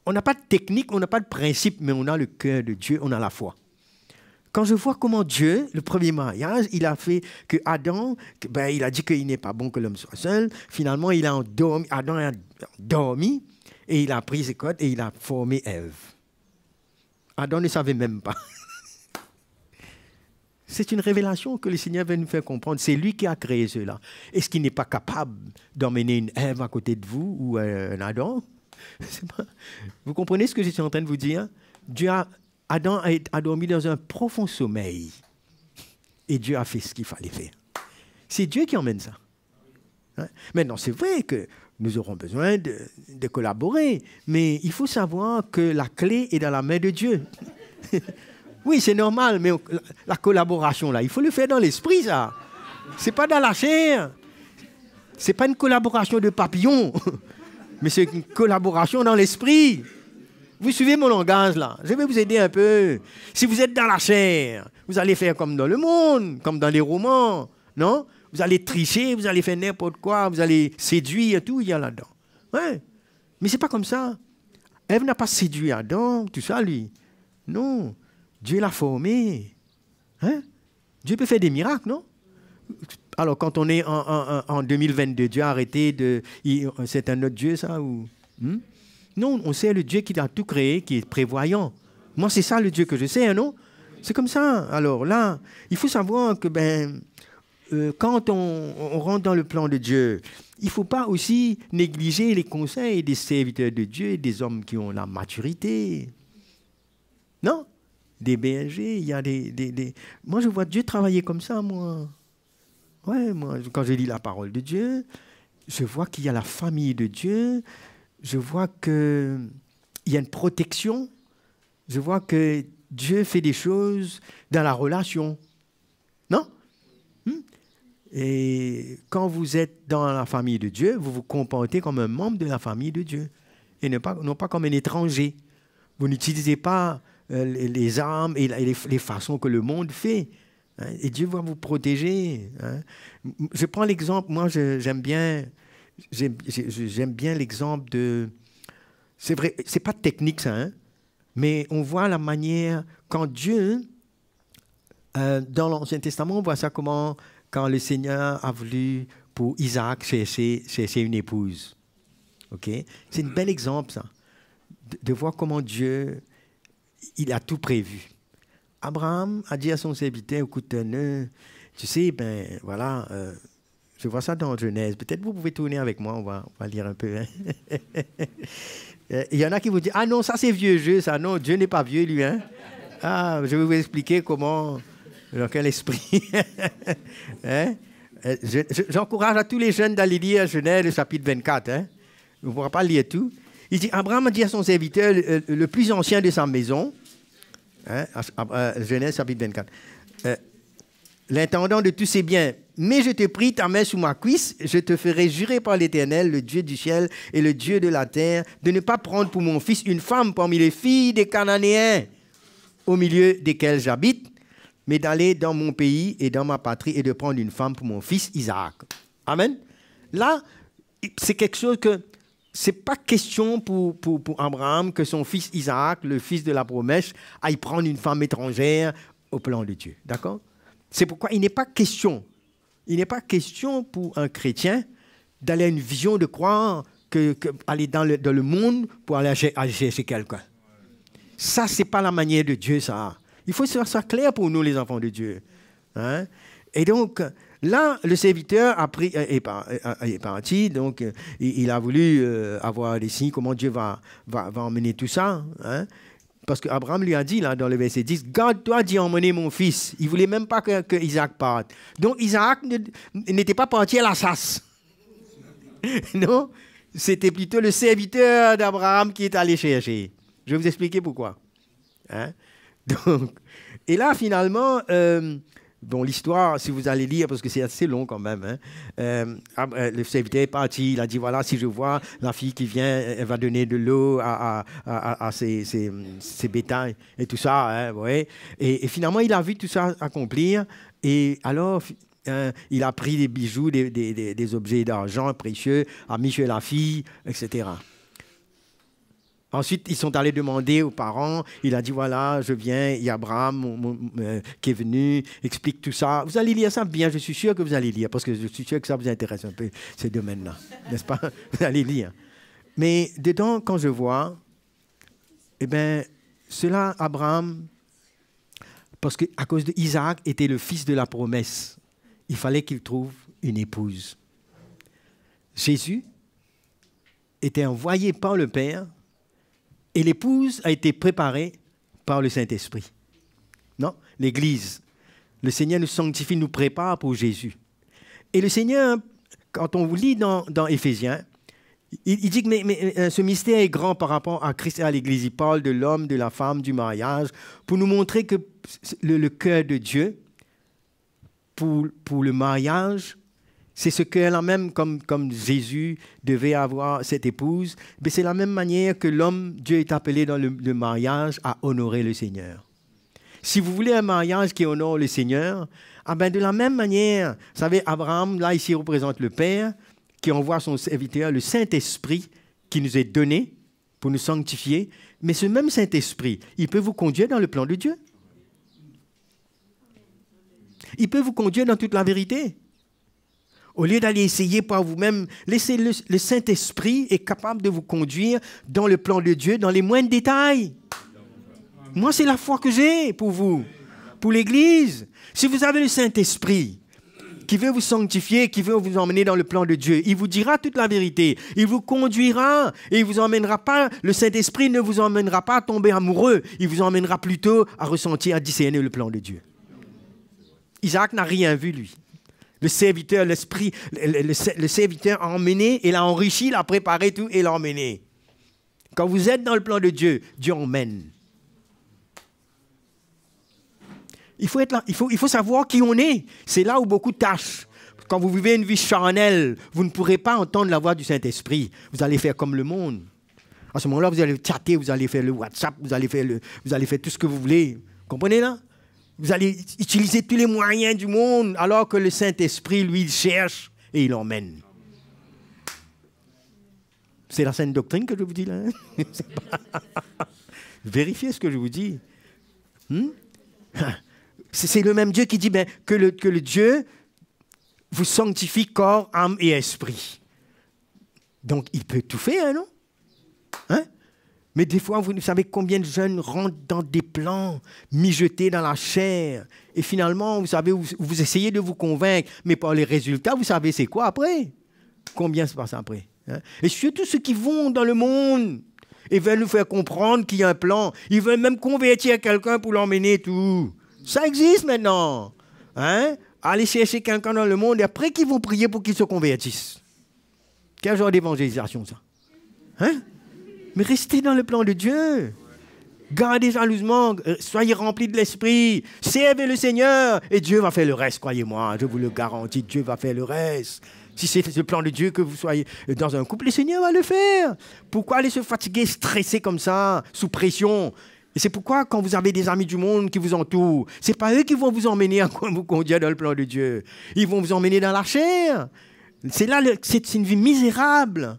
On n'a pas de technique, on n'a pas de principe, mais on a le cœur de Dieu, on a la foi quand je vois comment Dieu, le premier mariage, il a fait que Adam, ben, il a dit qu'il n'est pas bon que l'homme soit seul. Finalement, il a endormi, Adam a dormi et il a pris ses côtes et il a formé Ève. Adam ne savait même pas. C'est une révélation que le Seigneur veut nous faire comprendre. C'est lui qui a créé cela. Est-ce qu'il n'est pas capable d'emmener une Ève à côté de vous ou un Adam Vous comprenez ce que je suis en train de vous dire Dieu Adam a, dormi dans un profond sommeil. Et Dieu a fait ce qu'il fallait faire. C'est Dieu qui emmène ça. Hein? Maintenant, c'est vrai que nous aurons besoin de, collaborer, mais il faut savoir que la clé est dans la main de Dieu. oui, c'est normal, mais la, collaboration, là, il faut le faire dans l'esprit, ça. C'est pas dans la chair. C'est pas une collaboration de papillon, mais c'est une collaboration dans l'esprit. Vous suivez mon langage là. Je vais vous aider un peu. Si vous êtes dans la chair, vous allez faire comme dans le monde, comme dans les romans. Non Vous allez tricher, vous allez faire n'importe quoi, vous allez séduire, tout, il y a là-dedans. Ouais. Mais n'est pas comme ça. Ève n'a pas séduit Adam, tout ça, lui. Non. Dieu l'a formé. Hein? Dieu peut faire des miracles, non Alors, quand on est en, 2022, Dieu a arrêté de. C'est un autre Dieu, ça ou, hmm? Non, on sait le Dieu qui a tout créé, qui est prévoyant. Moi, c'est ça le Dieu que je sais, hein, non C'est comme ça. Alors là, il faut savoir que ben, euh, quand on, rentre dans le plan de Dieu, il ne faut pas aussi négliger les conseils des serviteurs de Dieu, des hommes qui ont la maturité. Non Des bergers, il y a des, des, des, Moi, je vois Dieu travailler comme ça, moi. Ouais, moi, quand je lis la parole de Dieu, je vois qu'il y a la famille de Dieu, je vois qu'il y a une protection, je vois que Dieu fait des choses dans la relation. Non hmm? Et quand vous êtes dans la famille de Dieu, vous vous comportez comme un membre de la famille de Dieu et non pas, comme un étranger. Vous n'utilisez pas euh, les armes et les, façons que le monde fait. Hein. et Dieu va vous protéger. Hein. Je prends l'exemple, moi j'aime bien J'aime bien l'exemple de. C'est vrai, c'est pas technique ça, hein, mais on voit la manière quand Dieu, euh, dans l'Ancien Testament, on voit ça comment quand le Seigneur a voulu pour Isaac c'est une épouse. Ok, c'est un bel exemple ça, de, voir comment Dieu, il a tout prévu. Abraham a dit à son serviteur, écoute, euh, tu sais, ben voilà. Euh, je vois ça dans Genèse. Peut-être vous pouvez tourner avec moi, on va, lire un peu. Hein. Euh, il y en a qui vous disent, ah non, ça c'est vieux jeu, ça non, Dieu n'est pas vieux lui. Hein. Ah, je vais vous expliquer comment, dans quel esprit. Hein? Euh, j'encourage à tous les jeunes d'aller lire Genèse, le chapitre 24. Hein? On ne pourra pas lire tout. Il dit, Abraham a dit à son serviteur, le, plus ancien de sa maison, Genèse chapitre 24, euh, l'intendant de tous ses biens, mais je te prie, ta main sous ma cuisse, je te ferai jurer par l'Éternel, le Dieu du ciel et le Dieu de la terre, de ne pas prendre pour mon fils une femme parmi les filles des Cananéens, au milieu desquelles j'habite, mais d'aller dans mon pays et dans ma patrie et de prendre une femme pour mon fils Isaac. Amen. Là, c'est quelque chose que c'est pas question pour, pour, pour, Abraham que son fils Isaac, le fils de la promesse, aille prendre une femme étrangère au plan de Dieu. D'accord C'est pourquoi il n'est pas question il n'est pas question pour un chrétien d'aller à une vision de croire que, aller dans le, monde pour aller chercher quelqu'un. Ça, ce n'est pas la manière de Dieu, ça. Il faut que ça soit clair pour nous, les enfants de Dieu. Hein. Et donc, là, le serviteur a pris, est, parti, donc il, a voulu euh, avoir des signes, comment Dieu va, emmener tout ça. Hein parce qu'Abraham lui a dit là, dans le verset 10, garde-toi d'y emmener mon fils. Il ne voulait même pas que, Isaac parte. Donc Isaac n'était pas parti à la chasse. non, c'était plutôt le serviteur d'Abraham qui est allé chercher. Je vais vous expliquer pourquoi. Hein? Donc, et là, finalement, euh, dont l'histoire, si vous allez lire, parce que c'est assez long quand même, hein. euh, ah, euh, le serviteur est parti, il a dit, voilà, si je vois la fille qui vient, elle va donner de l'eau à, ses, bétails et tout ça. Hein, et, finalement, il a vu tout ça accomplir. Et alors, euh, il a pris des bijoux, des, des objets d'argent précieux, a mis chez la fille, etc. Ensuite, ils sont allés demander aux parents. Il a dit voilà, je viens, il y a Abraham euh, qui est venu, explique tout ça. Vous allez lire ça bien, je suis sûr que vous allez lire, parce que je suis sûr que ça vous intéresse un peu, ces domaines-là. N'est-ce pas Vous allez lire. Mais dedans, quand je vois, eh bien, cela, Abraham, parce qu'à cause d'Isaac, était le fils de la promesse. Il fallait qu'il trouve une épouse. Jésus était envoyé par le Père et l'épouse a été préparée par le Saint-Esprit. Non L'Église. Le Seigneur nous sanctifie, nous prépare pour Jésus. Et le Seigneur, quand on vous lit dans, Éphésiens, il, dit que ce mystère est grand par rapport à Christ et à l'Église. Il parle de l'homme, de la femme, du mariage, pour nous montrer que le, le cœur de Dieu pour, pour le mariage, c'est ce que a même, comme, comme Jésus devait avoir cette épouse, mais c'est la même manière que l'homme, Dieu est appelé dans le, mariage à honorer le Seigneur. Si vous voulez un mariage qui honore le Seigneur, ah ben, de la même manière, vous savez, Abraham, là, ici, représente le Père, qui envoie son serviteur, le Saint-Esprit, qui nous est donné pour nous sanctifier. Mais ce même Saint-Esprit, il peut vous conduire dans le plan de Dieu. Il peut vous conduire dans toute la vérité. Au lieu d'aller essayer par vous-même, laissez le, Saint-Esprit est capable de vous conduire dans le plan de Dieu, dans les moindres détails. Moi, c'est la foi que j'ai pour vous, pour l'Église. Si vous avez le Saint-Esprit, qui veut vous sanctifier, qui veut vous emmener dans le plan de Dieu. Il vous dira toute la vérité. Il vous conduira et il vous emmènera pas, le Saint-Esprit ne vous emmènera pas à tomber amoureux. Il vous emmènera plutôt à ressentir, à discerner le plan de Dieu. Isaac n'a rien vu, lui. Le serviteur, l'esprit, le, serviteur a emmené, il a enrichi, il a préparé tout et l'a emmené. Quand vous êtes dans le plan de Dieu, Dieu emmène. Il faut, être il faut, il faut savoir qui on est. C'est là où beaucoup tâchent. Quand vous vivez une vie charnelle, vous ne pourrez pas entendre la voix du Saint-Esprit. Vous allez faire comme le monde. À ce moment-là, vous allez chatter, vous allez faire le WhatsApp, vous allez faire, le, vous allez faire tout ce que vous voulez. Comprenez là vous allez utiliser tous les moyens du monde alors que le Saint-Esprit, lui, il cherche et il emmène. C'est la sainte doctrine que je vous dis là. Hein. Vérifiez ce que je vous dis. Hmm? C'est le même Dieu qui dit ben, que, le, que le Dieu vous sanctifie corps, âme et esprit. Donc il peut tout faire, hein, non hein mais des fois, vous savez combien de jeunes rentrent dans des plans mijotés dans la chair. Et finalement, vous savez, vous, essayez de vous convaincre, mais par les résultats, vous savez c'est quoi après Combien se passe après hein? Et surtout ceux qui vont dans le monde et veulent nous faire comprendre qu'il y a un plan. Ils veulent même convertir quelqu'un pour l'emmener tout. Ça existe maintenant. Hein Allez chercher quelqu'un dans le monde et après qu'ils vont prier pour qu'il se convertisse. Quel genre d'évangélisation ça Hein mais restez dans le plan de Dieu. Gardez jalousement, euh, soyez remplis de l'esprit, servez le Seigneur et Dieu va faire le reste, croyez-moi, je vous le garantis, Dieu va faire le reste. Si c'est le plan de Dieu que vous soyez euh, dans un couple, le Seigneur va le faire. Pourquoi aller se fatiguer, stresser comme ça, sous pression Et c'est pourquoi quand vous avez des amis du monde qui vous entourent, c'est pas eux qui vont vous emmener à vous conduire dans le plan de Dieu. Ils vont vous emmener dans la chair. C'est là, c'est une vie misérable.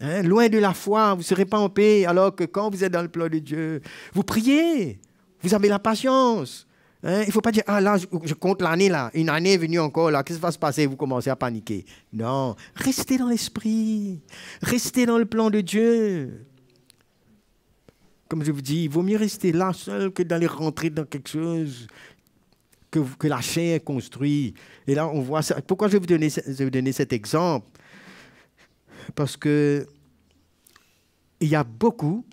Hein? loin de la foi, vous ne serez pas en paix, alors que quand vous êtes dans le plan de Dieu, vous priez, vous avez la patience. Hein? il ne faut pas dire, ah là, je, compte l'année là, une année est venue encore là, qu'est-ce qui va se passer Vous commencez à paniquer. Non, restez dans l'esprit, restez dans le plan de Dieu. Comme je vous dis, il vaut mieux rester là seul que d'aller rentrer dans quelque chose que, que la chair construit. Et là, on voit ça. Pourquoi je vous donner, je vais vous donner cet exemple parce que il y a beaucoup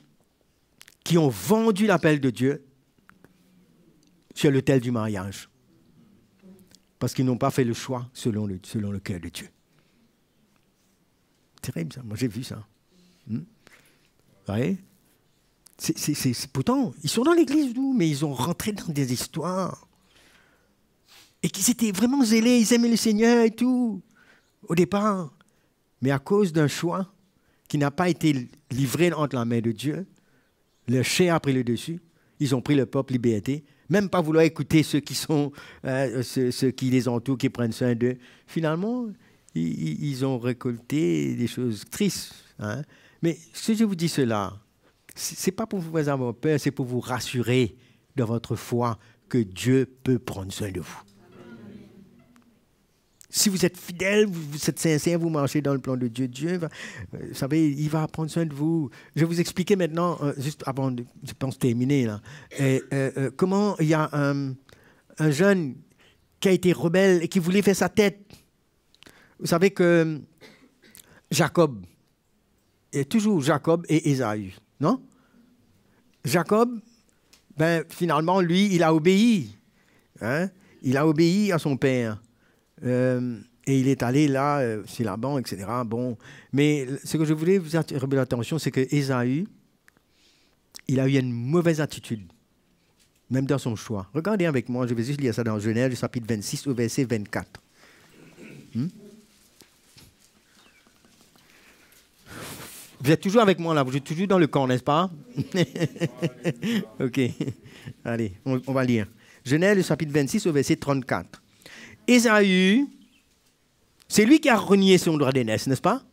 qui ont vendu l'appel de Dieu sur l'autel du mariage. Parce qu'ils n'ont pas fait le choix selon le, selon le cœur de Dieu. Terrible ça, moi j'ai vu ça. Vous hmm. voyez C'est, pourtant, ils sont dans l'église, nous, mais ils ont rentré dans des histoires. Et qu'ils étaient vraiment zélés, ils aimaient le Seigneur et tout, au départ. Mais à cause d'un choix qui n'a pas été livré entre la main de Dieu, le chien a pris le dessus. Ils ont pris le peuple liberté, même pas vouloir écouter ceux qui sont, euh, qui les entourent, qui prennent soin d'eux. Finalement, ils, ont récolté des choses tristes. Hein. Mais si je vous dis cela, c'est pas pour vous avoir peur, c'est pour vous rassurer de votre foi que Dieu peut prendre soin de vous. Si vous êtes fidèle, vous êtes sincère, vous marchez dans le plan de Dieu, Dieu euh, vous savez, il va prendre soin de vous. Je vais vous expliquer maintenant, euh, juste avant de, je pense, terminer, là, euh, comment il y a un, jeune qui a été rebelle et qui voulait faire sa tête. Vous savez que Jacob, et toujours Jacob et Esaü, non Jacob, ben, finalement, lui, il a obéi. Hein? Il a obéi à son père. Euh, et il est allé là, c'est là-bas etc. Bon. Mais ce que je voulais vous attirer l'attention, c'est que Esaü, il a eu une mauvaise attitude, même dans son choix. Regardez avec moi, je vais juste lire ça dans Genèse, chapitre 26, au verset 24. Hmm? Vous êtes toujours avec moi là, vous êtes toujours dans le camp, n'est-ce pas Ok, allez, on, on va lire. Genèse, chapitre 26, au verset 34. Esaü, c'est lui qui a renié son droit d'aînesse, n'est-ce pas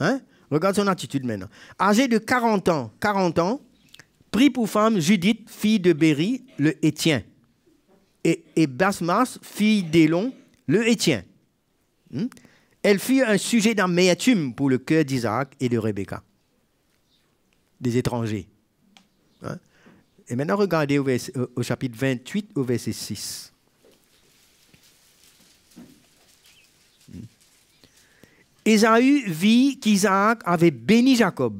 hein? Regarde son attitude maintenant. Âgé de 40 ans, 40 ans, prit pour femme Judith, fille de Béry, le Hétien, et, Basmas, fille d'Élon, le Hétien. Hmm? Elle fut un sujet d'améatume pour le cœur d'Isaac et de Rebecca, des étrangers. Hein? Et maintenant, regardez au, euh, au chapitre 28, au verset 6. Esaü vit qu'Isaac avait béni Jacob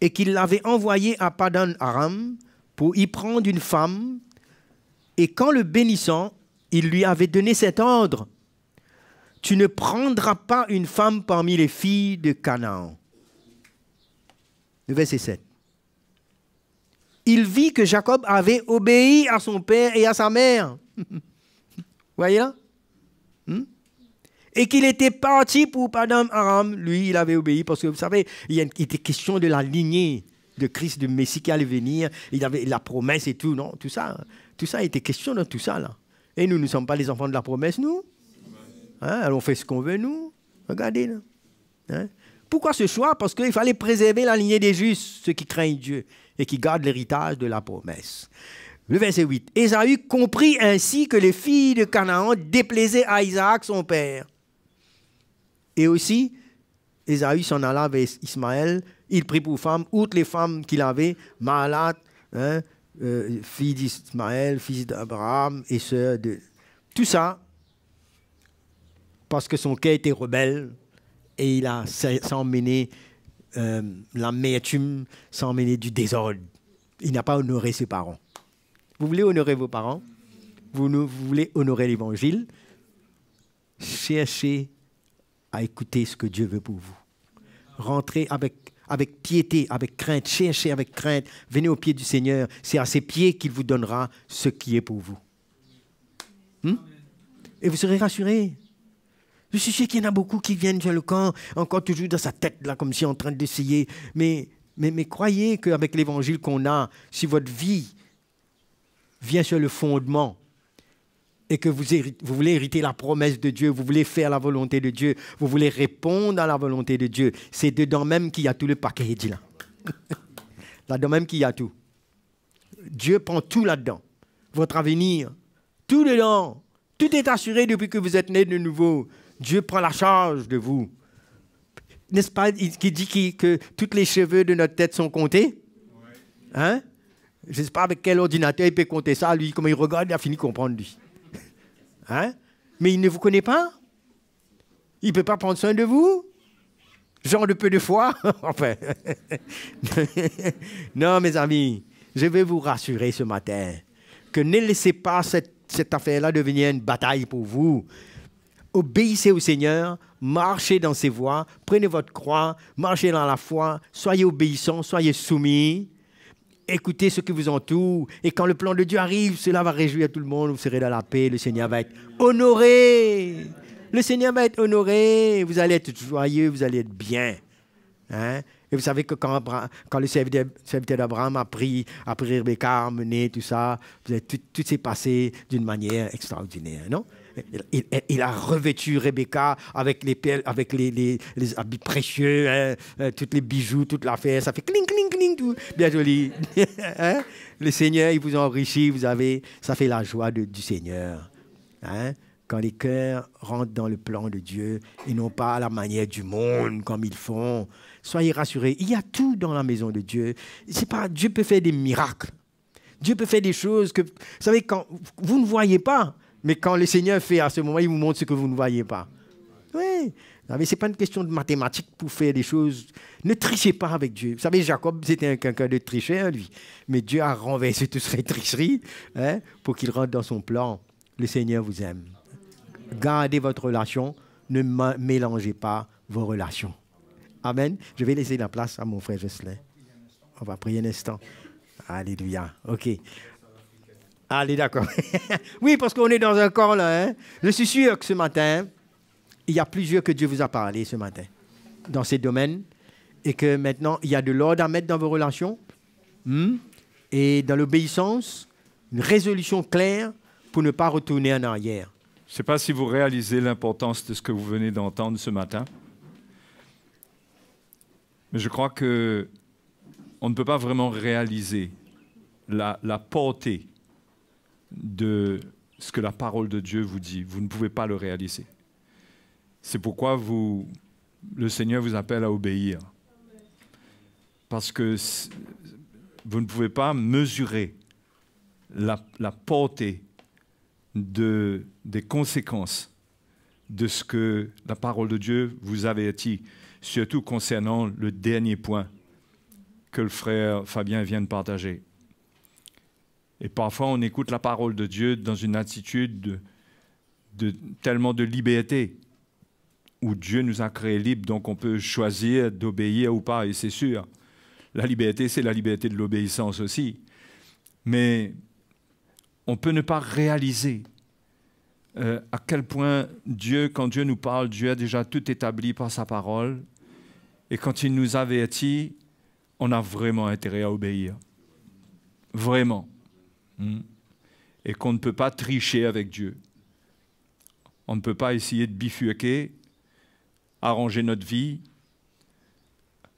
et qu'il l'avait envoyé à Padan Aram pour y prendre une femme. Et qu'en le bénissant, il lui avait donné cet ordre Tu ne prendras pas une femme parmi les filles de Canaan. Le verset 7. Il vit que Jacob avait obéi à son père et à sa mère. Vous voyez là hmm? et qu'il était parti pour Padam Aram, lui, il avait obéi parce que vous savez, il était question de la lignée de Christ, de Messie qui allait venir. Il avait la promesse et tout, non Tout ça, tout ça était question de tout ça là. Et nous, nous ne sommes pas les enfants de la promesse, nous. Hein, Allons faire on fait ce qu'on veut, nous. Regardez là. Hein. Pourquoi ce choix Parce qu'il fallait préserver la lignée des justes, ceux qui craignent Dieu et qui gardent l'héritage de la promesse. Le verset 8. Ésaü comprit ainsi que les filles de Canaan déplaisaient à Isaac, son père. Et aussi, Esaü s'en alla vers Ismaël. Il prit pour femme, toutes les femmes qu'il avait, Mahalat, hein, euh, fille d'Ismaël, fils d'Abraham et sœur de. Tout ça, parce que son cœur était rebelle et il a s'emmené euh, l'amertume, emmener du désordre. Il n'a pas honoré ses parents. Vous voulez honorer vos parents vous, vous voulez honorer l'Évangile Cherchez à écouter ce que Dieu veut pour vous. Rentrez avec, avec piété, avec crainte, cherchez avec crainte, venez aux pieds du Seigneur. C'est à ses pieds qu'il vous donnera ce qui est pour vous. Hmm? Et vous serez rassurés. Je suis sûr qu'il y en a beaucoup qui viennent vers le camp, encore toujours dans sa tête, là, comme si en train d'essayer. Mais, mais, mais croyez qu'avec l'évangile qu'on a, si votre vie vient sur le fondement et que vous, voulez hériter la promesse de Dieu, vous voulez faire la volonté de Dieu, vous voulez répondre à la volonté de Dieu, c'est dedans même qu'il y a tout le paquet dit là. là-dedans même qu'il y a tout. Dieu prend tout là-dedans. Votre avenir, tout dedans. Tout est assuré depuis que vous êtes né de nouveau. Dieu prend la charge de vous. N'est-ce pas qui dit que tous les cheveux de notre tête sont comptés hein? Je ne sais pas avec quel ordinateur il peut compter ça, lui, comment il regarde, il a fini de comprendre, lui. Hein? Mais il ne vous connaît pas Il ne peut pas prendre soin de vous Genre de peu de foi non, mes amis, je vais vous rassurer ce matin que ne laissez pas cette, cette affaire-là devenir une bataille pour vous. Obéissez au Seigneur, marchez dans ses voies, prenez votre croix, marchez dans la foi, soyez obéissants, soyez soumis écoutez ce qui vous entoure. Et quand le plan de Dieu arrive, cela va réjouir tout le monde. Vous serez dans la paix. Le Seigneur va être honoré. Le Seigneur va être honoré. Vous allez être joyeux. Vous allez être bien. Hein? Et vous savez que quand, quand le serviteur, d'Abraham a pris, a Rebecca, a mené tout ça, vous tout, tout s'est passé d'une manière extraordinaire, non? il, a revêtu Rebecca avec les, avec les, habits précieux, tous hein, euh, toutes les bijoux, toute l'affaire. Ça fait clink, clink, clink, tout. Bien joli. Hein? Le Seigneur, il vous enrichit, vous avez, ça fait la joie du Seigneur. Hein? Quand les cœurs rentrent dans le plan de Dieu et non pas à la manière du monde comme ils font, soyez rassurés. Il y a tout dans la maison de Dieu. C'est pas Dieu peut faire des miracles. Dieu peut faire des choses que, vous savez, quand vous ne voyez pas, mais quand le Seigneur fait à ce moment, il vous montre ce que vous ne voyez pas. Oui. mais ce n'est pas une question de mathématiques pour faire des choses. Ne trichez pas avec Dieu. Vous savez, Jacob, c'était quelqu'un de tricher, hein, lui. Mais Dieu a renversé toutes ses tricheries hein, pour qu'il rentre dans son plan. Le Seigneur vous aime. Gardez votre relation. Ne mélangez pas vos relations. Amen. Je vais laisser la place à mon frère Jocelyn. On va prier un instant. Alléluia. OK. Allez, d'accord. oui, parce qu'on est dans un corps là. Hein. Je suis sûr que ce matin, il y a plusieurs que Dieu vous a parlé ce matin dans ces domaines et que maintenant, il y a de l'ordre à mettre dans vos relations hmm, et dans l'obéissance, une résolution claire pour ne pas retourner en arrière. Je ne sais pas si vous réalisez l'importance de ce que vous venez d'entendre ce matin, mais je crois que on ne peut pas vraiment réaliser la, la portée de ce que la parole de Dieu vous dit. Vous ne pouvez pas le réaliser. C'est pourquoi vous, le Seigneur vous appelle à obéir. Parce que vous ne pouvez pas mesurer la, portée des conséquences de ce que la parole de Dieu vous avertit, surtout concernant le dernier point que le frère Fabien vient de partager. Et parfois, on écoute la parole de Dieu dans une attitude de, tellement de liberté, où Dieu nous a créés libres, donc on peut choisir d'obéir ou pas, et c'est sûr. La liberté, c'est la liberté de l'obéissance aussi. Mais on peut ne pas réaliser euh, à quel point Dieu, quand Dieu nous parle, Dieu a déjà tout établi par sa parole. Et quand il nous avertit, on a vraiment intérêt à obéir. Vraiment et qu'on ne peut pas tricher avec Dieu. On ne peut pas essayer de bifurquer, arranger notre vie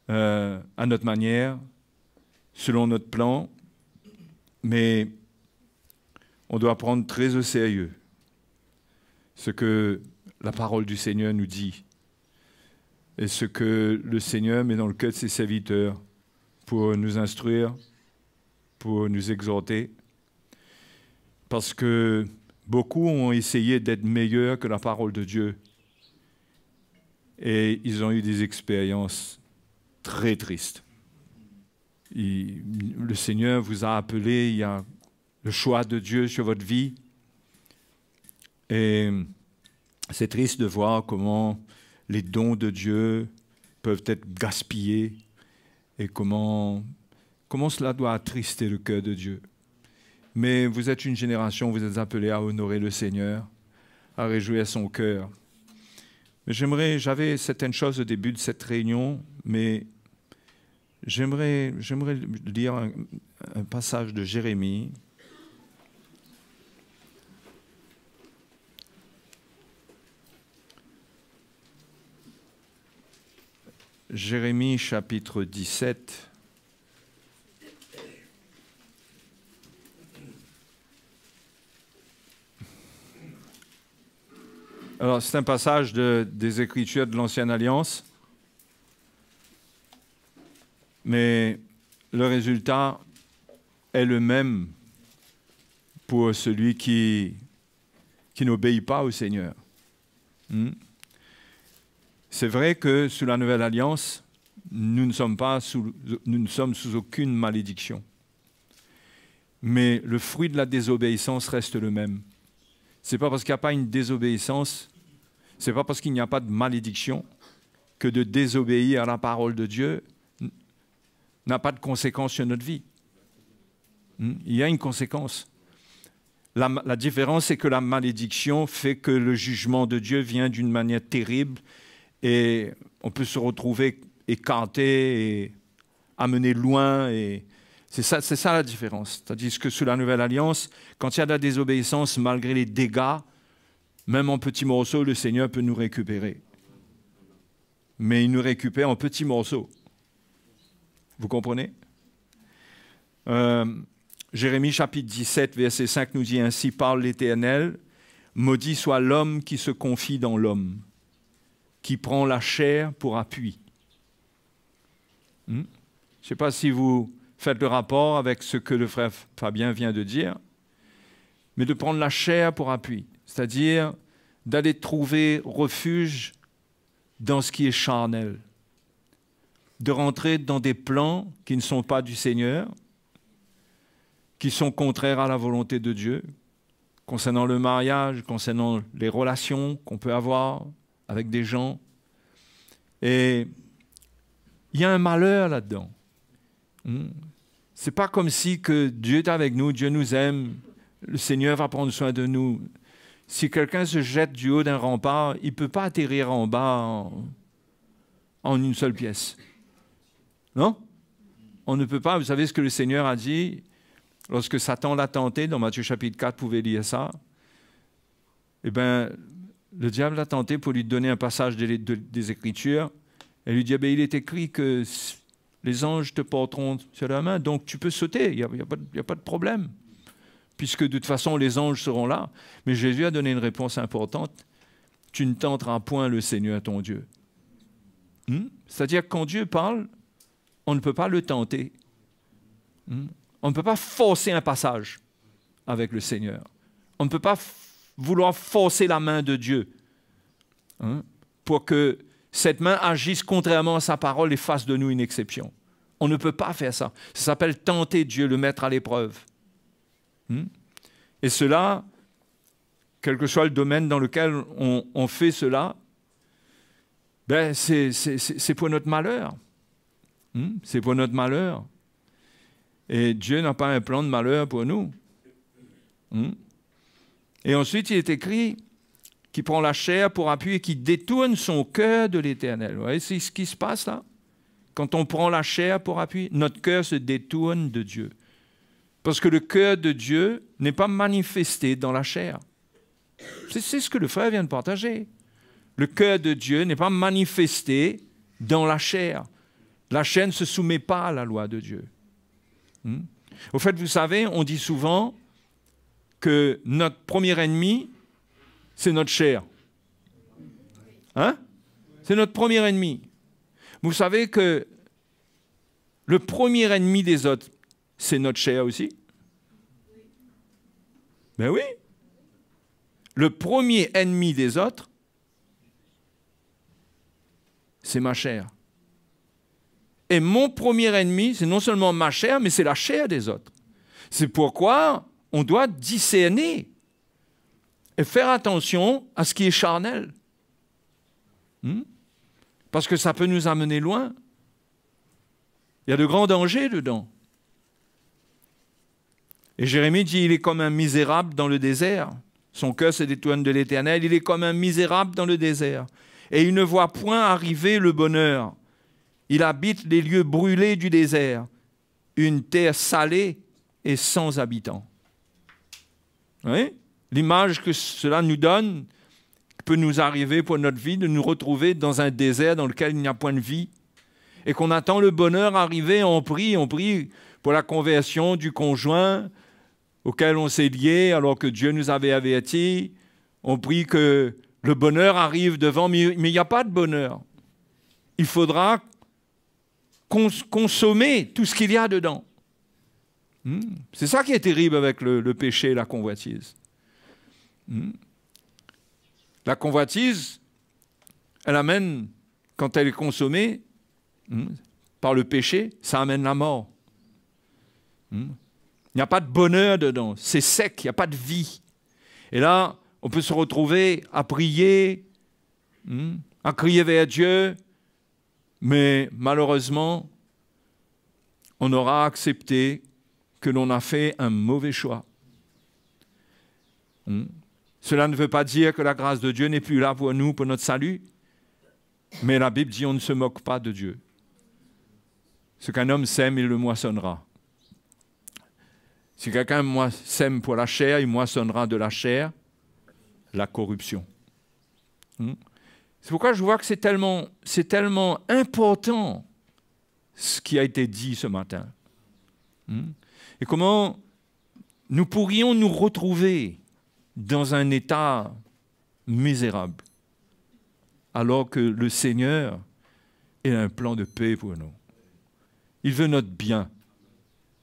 euh, à notre manière, selon notre plan, mais on doit prendre très au sérieux ce que la parole du Seigneur nous dit et ce que le Seigneur met dans le cœur de ses serviteurs pour nous instruire, pour nous exhorter parce que beaucoup ont essayé d'être meilleurs que la parole de Dieu. Et ils ont eu des expériences très tristes. le Seigneur vous a appelé, il y a le choix de Dieu sur votre vie. Et c'est triste de voir comment les dons de Dieu peuvent être gaspillés et comment, comment cela doit attrister le cœur de Dieu. Mais vous êtes une génération, vous êtes appelés à honorer le Seigneur, à réjouir son cœur. j'aimerais, j'avais certaines choses au début de cette réunion, mais j'aimerais, j'aimerais lire un, un passage de Jérémie. Jérémie chapitre 17. Alors, c'est un passage des Écritures de l'Ancienne Alliance. Mais le résultat est le même pour celui qui, qui n'obéit pas au Seigneur. Hmm? C'est vrai que sous la Nouvelle Alliance, nous ne sommes pas sous, nous ne sommes sous aucune malédiction. Mais le fruit de la désobéissance reste le même n'est pas parce qu'il n'y a pas une désobéissance, c'est pas parce qu'il n'y a pas de malédiction que de désobéir à la parole de Dieu n'a pas de conséquence sur notre vie. Hmm? Il y a une conséquence. La, différence, c'est que la malédiction fait que le jugement de Dieu vient d'une manière terrible et on peut se retrouver écarté et amené loin et c'est ça, c'est ça la différence. dire que sous la Nouvelle Alliance, quand il y a de la désobéissance, malgré les dégâts, même en petits morceaux, le Seigneur peut nous récupérer. Mais il nous récupère en petits morceaux. Vous comprenez euh, Jérémie chapitre 17, verset 5 nous dit ainsi, parle l'Éternel, maudit soit l'homme qui se confie dans l'homme, qui prend la chair pour appui. Hmm? Je ne sais pas si vous Faites le rapport avec ce que le frère Fabien vient de dire, mais de prendre la chair pour appui, c'est-à-dire d'aller trouver refuge dans ce qui est charnel, de rentrer dans des plans qui ne sont pas du Seigneur, qui sont contraires à la volonté de Dieu, concernant le mariage, concernant les relations qu'on peut avoir avec des gens. Et il y a un malheur là-dedans. Hmm n'est pas comme si que Dieu est avec nous, Dieu nous aime, le Seigneur va prendre soin de nous. Si quelqu'un se jette du haut d'un rempart, il ne peut pas atterrir en bas en, une seule pièce. Non On ne peut pas. Vous savez ce que le Seigneur a dit lorsque Satan l'a tenté, dans Matthieu chapitre 4, vous pouvez lire ça. Eh bien, le diable l'a tenté pour lui donner un passage des, des Écritures. Et lui dit, eh ben, il est écrit que les anges te porteront sur la main, donc tu peux sauter, il n'y a, pas de problème, puisque de toute façon les anges seront là. Mais Jésus a donné une réponse importante, tu ne tenteras point le Seigneur ton Dieu. Hmm? C'est-à-dire quand Dieu parle, on ne peut pas le tenter. Hmm? On ne peut pas forcer un passage avec le Seigneur. On ne peut pas vouloir forcer la main de Dieu hein, pour que cette main agisse contrairement à sa parole et fasse de nous une exception. On ne peut pas faire ça. Ça s'appelle tenter Dieu, le mettre à l'épreuve. Hmm? Et cela, quel que soit le domaine dans lequel on, fait cela, ben c'est pour notre malheur. Hmm? C'est pour notre malheur. Et Dieu n'a pas un plan de malheur pour nous. Hmm? Et ensuite, il est écrit, qui prend la chair pour appui et qui détourne son cœur de l'éternel. Vous c'est ce qui se passe là. Quand on prend la chair pour appui, notre cœur se détourne de Dieu. Parce que le cœur de Dieu n'est pas manifesté dans la chair. C'est ce que le frère vient de partager. Le cœur de Dieu n'est pas manifesté dans la chair. La chair ne se soumet pas à la loi de Dieu. Hmm? Au fait, vous savez, on dit souvent que notre premier ennemi, c'est notre chair. Hein C'est notre premier ennemi. Vous savez que le premier ennemi des autres, c'est notre chair aussi Ben oui. Le premier ennemi des autres, c'est ma chair. Et mon premier ennemi, c'est non seulement ma chair, mais c'est la chair des autres. C'est pourquoi on doit discerner et faire attention à ce qui est charnel. Hmm? Parce que ça peut nous amener loin. Il y a de grands dangers dedans. Et Jérémie dit, il est comme un misérable dans le désert. Son cœur, se des de l'Éternel. Il est comme un misérable dans le désert. Et il ne voit point arriver le bonheur. Il habite les lieux brûlés du désert, une terre salée et sans habitants l'image que cela nous donne peut nous arriver pour notre vie de nous retrouver dans un désert dans lequel il n'y a point de vie et qu'on attend le bonheur arriver, on prie, on prie pour la conversion du conjoint auquel on s'est lié alors que Dieu nous avait averti. on prie que le bonheur arrive devant, mais il n'y a pas de bonheur. Il faudra consommer tout ce qu'il y a dedans. Hmm. C'est ça qui est terrible avec le, le péché et la convoitise. Hmm. La convoitise, elle amène, quand elle est consommée hmm, par le péché, ça amène la mort. Hmm. Il n'y a pas de bonheur dedans, c'est sec, il n'y a pas de vie. Et là, on peut se retrouver à prier, à crier vers Dieu, mais malheureusement, on aura accepté que l'on a fait un mauvais choix. Cela ne veut pas dire que la grâce de Dieu n'est plus là pour nous, pour notre salut. Mais la Bible dit on ne se moque pas de Dieu. Ce qu'un homme sème, il le moissonnera. Si quelqu'un sème pour la chair, il moissonnera de la chair la corruption. Hmm? c'est pourquoi je vois que c'est tellement, c'est tellement important ce qui a été dit ce matin. Hmm? et comment nous pourrions nous retrouver dans un état misérable, alors que le Seigneur est un plan de paix pour nous. Il veut notre bien.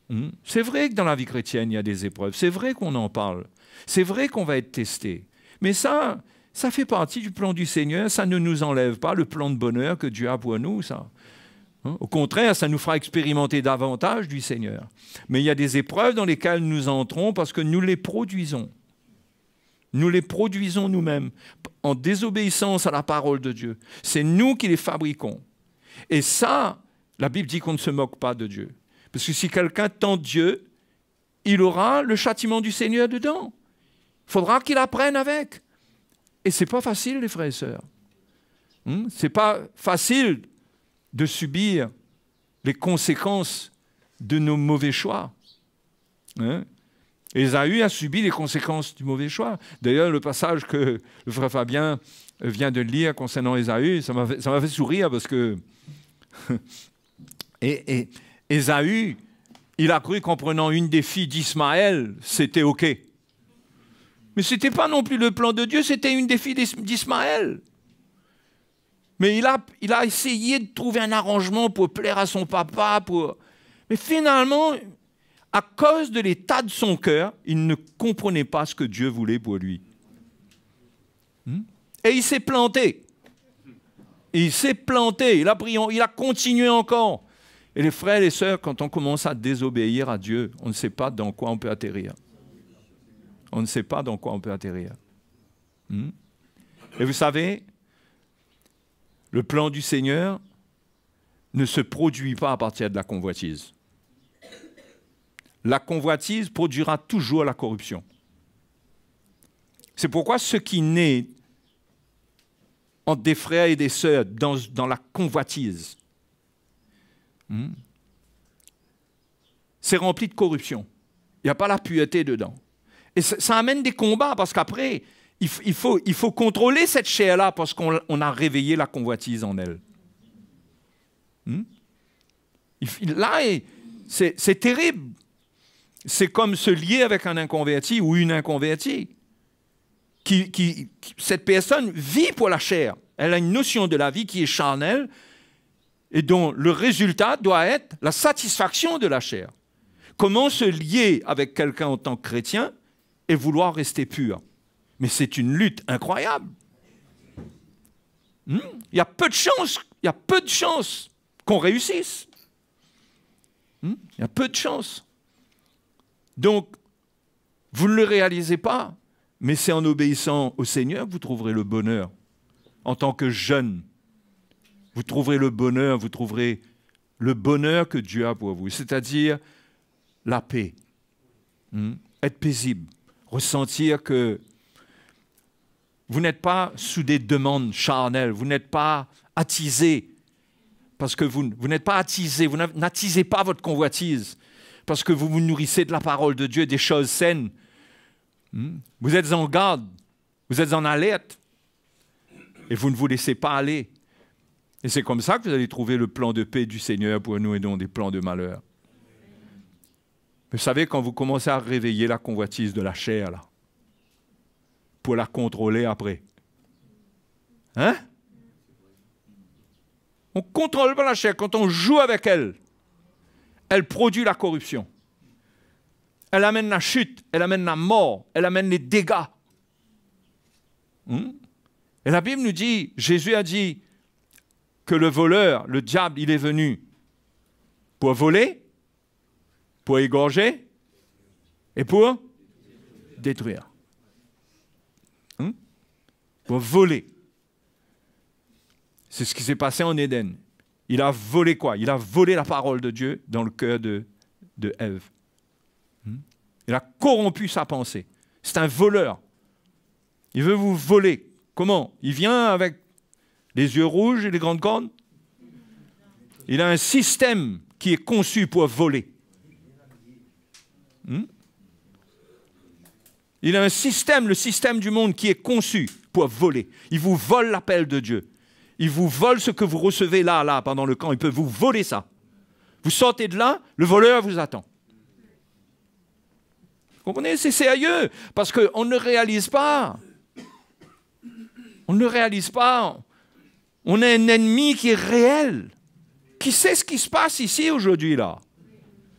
Hmm? C'est vrai que dans la vie chrétienne, il y a des épreuves. C'est vrai qu'on en parle. C'est vrai qu'on va être testé. Mais ça, ça fait partie du plan du Seigneur. Ça ne nous enlève pas le plan de bonheur que Dieu a pour nous, hein? Au contraire, ça nous fera expérimenter davantage du Seigneur. Mais il y a des épreuves dans lesquelles nous entrons parce que nous les produisons. Nous les produisons nous-mêmes en désobéissance à la parole de Dieu. C'est nous qui les fabriquons. Et ça, la Bible dit qu'on ne se moque pas de Dieu. Parce que si quelqu'un tente Dieu, il aura le châtiment du Seigneur dedans. Il faudra qu'il apprenne avec. Et ce n'est pas facile, les frères et sœurs. Hmm? ce n'est pas facile de subir les conséquences de nos mauvais choix. Hein? Ésaü a subi les conséquences du mauvais choix. D'ailleurs, le passage que le frère Fabien vient de lire concernant Ésaü, ça m'a fait, sourire parce que et, Ésaü, il a cru qu'en prenant une des filles d'Ismaël, c'était OK. Mais ce n'était pas non plus le plan de Dieu, c'était une des filles d'Ismaël. Mais il a, il a essayé de trouver un arrangement pour plaire à son papa. Pour... Mais finalement, à cause de l'état de son cœur, il ne comprenait pas ce que Dieu voulait pour lui. Hmm? Et il s'est planté. Il s'est planté, il a, il a continué encore. Et les frères et les sœurs, quand on commence à désobéir à Dieu, on ne sait pas dans quoi on peut atterrir. On ne sait pas dans quoi on peut atterrir. Hmm? Et vous savez, le plan du Seigneur ne se produit pas à partir de la convoitise la convoitise produira toujours la corruption. C'est pourquoi ce qui naît entre des frères et des sœurs dans, la convoitise, hmm, c'est rempli de corruption. Il n'y a pas la pureté dedans. Et ça, amène des combats parce qu'après, il, faut, contrôler cette chair-là parce qu'on a réveillé la convoitise en elle. Hmm? Là, c'est terrible. C'est comme se lier avec un inconverti ou une inconvertie. cette personne vit pour la chair. Elle a une notion de la vie qui est charnelle et dont le résultat doit être la satisfaction de la chair. Comment se lier avec quelqu'un en tant que chrétien et vouloir rester pur Mais c'est une lutte incroyable. Hmm? il y a peu de chances, il a peu de chances qu'on réussisse. Hmm? il y a peu de chances. Donc, vous ne le réalisez pas, mais c'est en obéissant au Seigneur que vous trouverez le bonheur. En tant que jeune, vous trouverez le bonheur, vous trouverez le bonheur que Dieu a pour vous, c'est-à-dire la paix, hmm? être paisible, ressentir que vous n'êtes pas sous des demandes charnelles, vous n'êtes pas attisé, parce que vous, vous n'êtes pas attisé, vous n'attisez pas votre convoitise, parce que vous vous nourrissez de la parole de Dieu, des choses saines. Hmm? Vous êtes en garde, vous êtes en alerte, et vous ne vous laissez pas aller. Et c'est comme ça que vous allez trouver le plan de paix du Seigneur pour nous et non des plans de malheur. Vous savez, quand vous commencez à réveiller la convoitise de la chair, là, pour la contrôler après. Hein On ne contrôle pas la chair quand on joue avec elle. Elle produit la corruption. Elle amène la chute, elle amène la mort, elle amène les dégâts. Hmm? Et la Bible nous dit, Jésus a dit que le voleur, le diable, il est venu pour voler, pour égorger et pour détruire. Hmm? Pour voler. C'est ce qui s'est passé en Éden. Il a volé quoi Il a volé la parole de Dieu dans le cœur de, de Ève. Hmm? Il a corrompu sa pensée. C'est un voleur. Il veut vous voler. Comment Il vient avec les yeux rouges et les grandes cornes. Il a un système qui est conçu pour voler. Hmm? il a un système, le système du monde qui est conçu pour voler. Il vous vole l'appel de Dieu. Il vous vole ce que vous recevez là, là, pendant le camp. Il peut vous voler ça. Vous sortez de là, le voleur vous attend. Vous comprenez C'est sérieux, parce qu'on ne réalise pas. On ne réalise pas. On a un ennemi qui est réel, qui sait ce qui se passe ici aujourd'hui, là.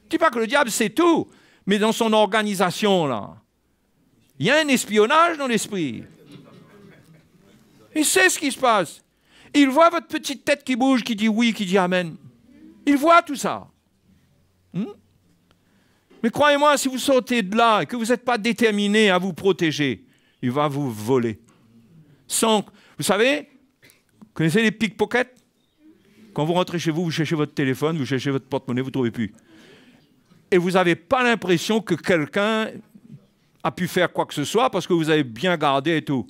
Je dis pas que le diable sait tout, mais dans son organisation, là, il y a un espionnage dans l'esprit. Il sait ce qui se passe. Il voit votre petite tête qui bouge, qui dit oui, qui dit Amen. Il voit tout ça. Hmm? Mais croyez-moi, si vous sortez de là et que vous n'êtes pas déterminé à vous protéger, il va vous voler. vous savez, vous connaissez les pickpockets Quand vous rentrez chez vous, vous cherchez votre téléphone, vous cherchez votre porte-monnaie, vous ne trouvez plus. Et vous n'avez pas l'impression que quelqu'un a pu faire quoi que ce soit parce que vous avez bien gardé et tout.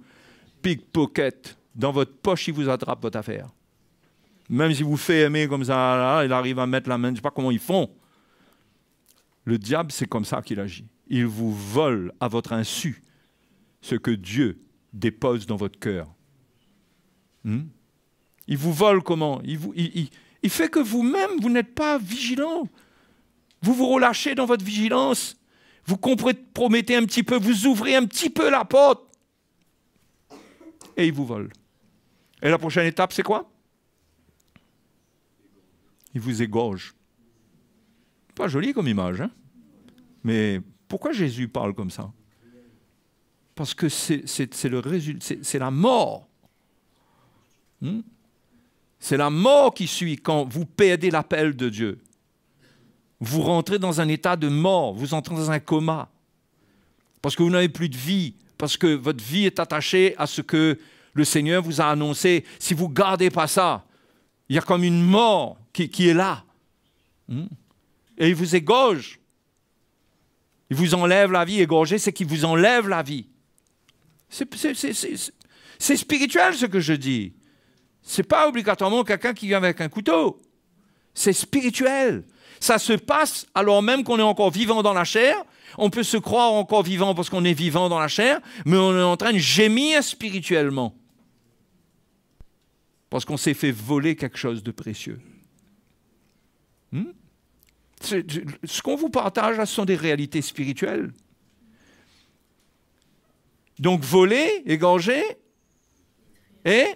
Pickpocket dans votre poche, il vous attrape votre affaire. Même si vous fait aimer comme ça, là, il arrive à mettre la main, je ne sais pas comment ils font. Le diable, c'est comme ça qu'il agit. Il vous vole à votre insu ce que Dieu dépose dans votre cœur. Hmm? il vous vole comment il, vous, fait que vous-même, vous, vous n'êtes pas vigilant. Vous vous relâchez dans votre vigilance. Vous promettez un petit peu, vous ouvrez un petit peu la porte et ils vous volent. Et la prochaine étape, c'est quoi Ils vous égorgent. Pas joli comme image, hein mais pourquoi Jésus parle comme ça Parce que c'est c'est le la mort. Hmm c'est la mort qui suit quand vous perdez l'appel de Dieu. Vous rentrez dans un état de mort, vous entrez dans un coma. Parce que vous n'avez plus de vie, parce que votre vie est attachée à ce que le Seigneur vous a annoncé. Si vous ne gardez pas ça, il y a comme une mort qui, qui est là. Hmm? Et il vous égorge. Il vous enlève la vie. Égorger, c'est qu'il vous enlève la vie. C'est spirituel ce que je dis. C'est pas obligatoirement quelqu'un qui vient avec un couteau. C'est spirituel. Ça se passe alors même qu'on est encore vivant dans la chair, on peut se croire encore vivant parce qu'on est vivant dans la chair, mais on est en train de gémir spirituellement. Parce qu'on s'est fait voler quelque chose de précieux. Hmm? ce qu'on vous partage, ce sont des réalités spirituelles. Donc voler, égorger et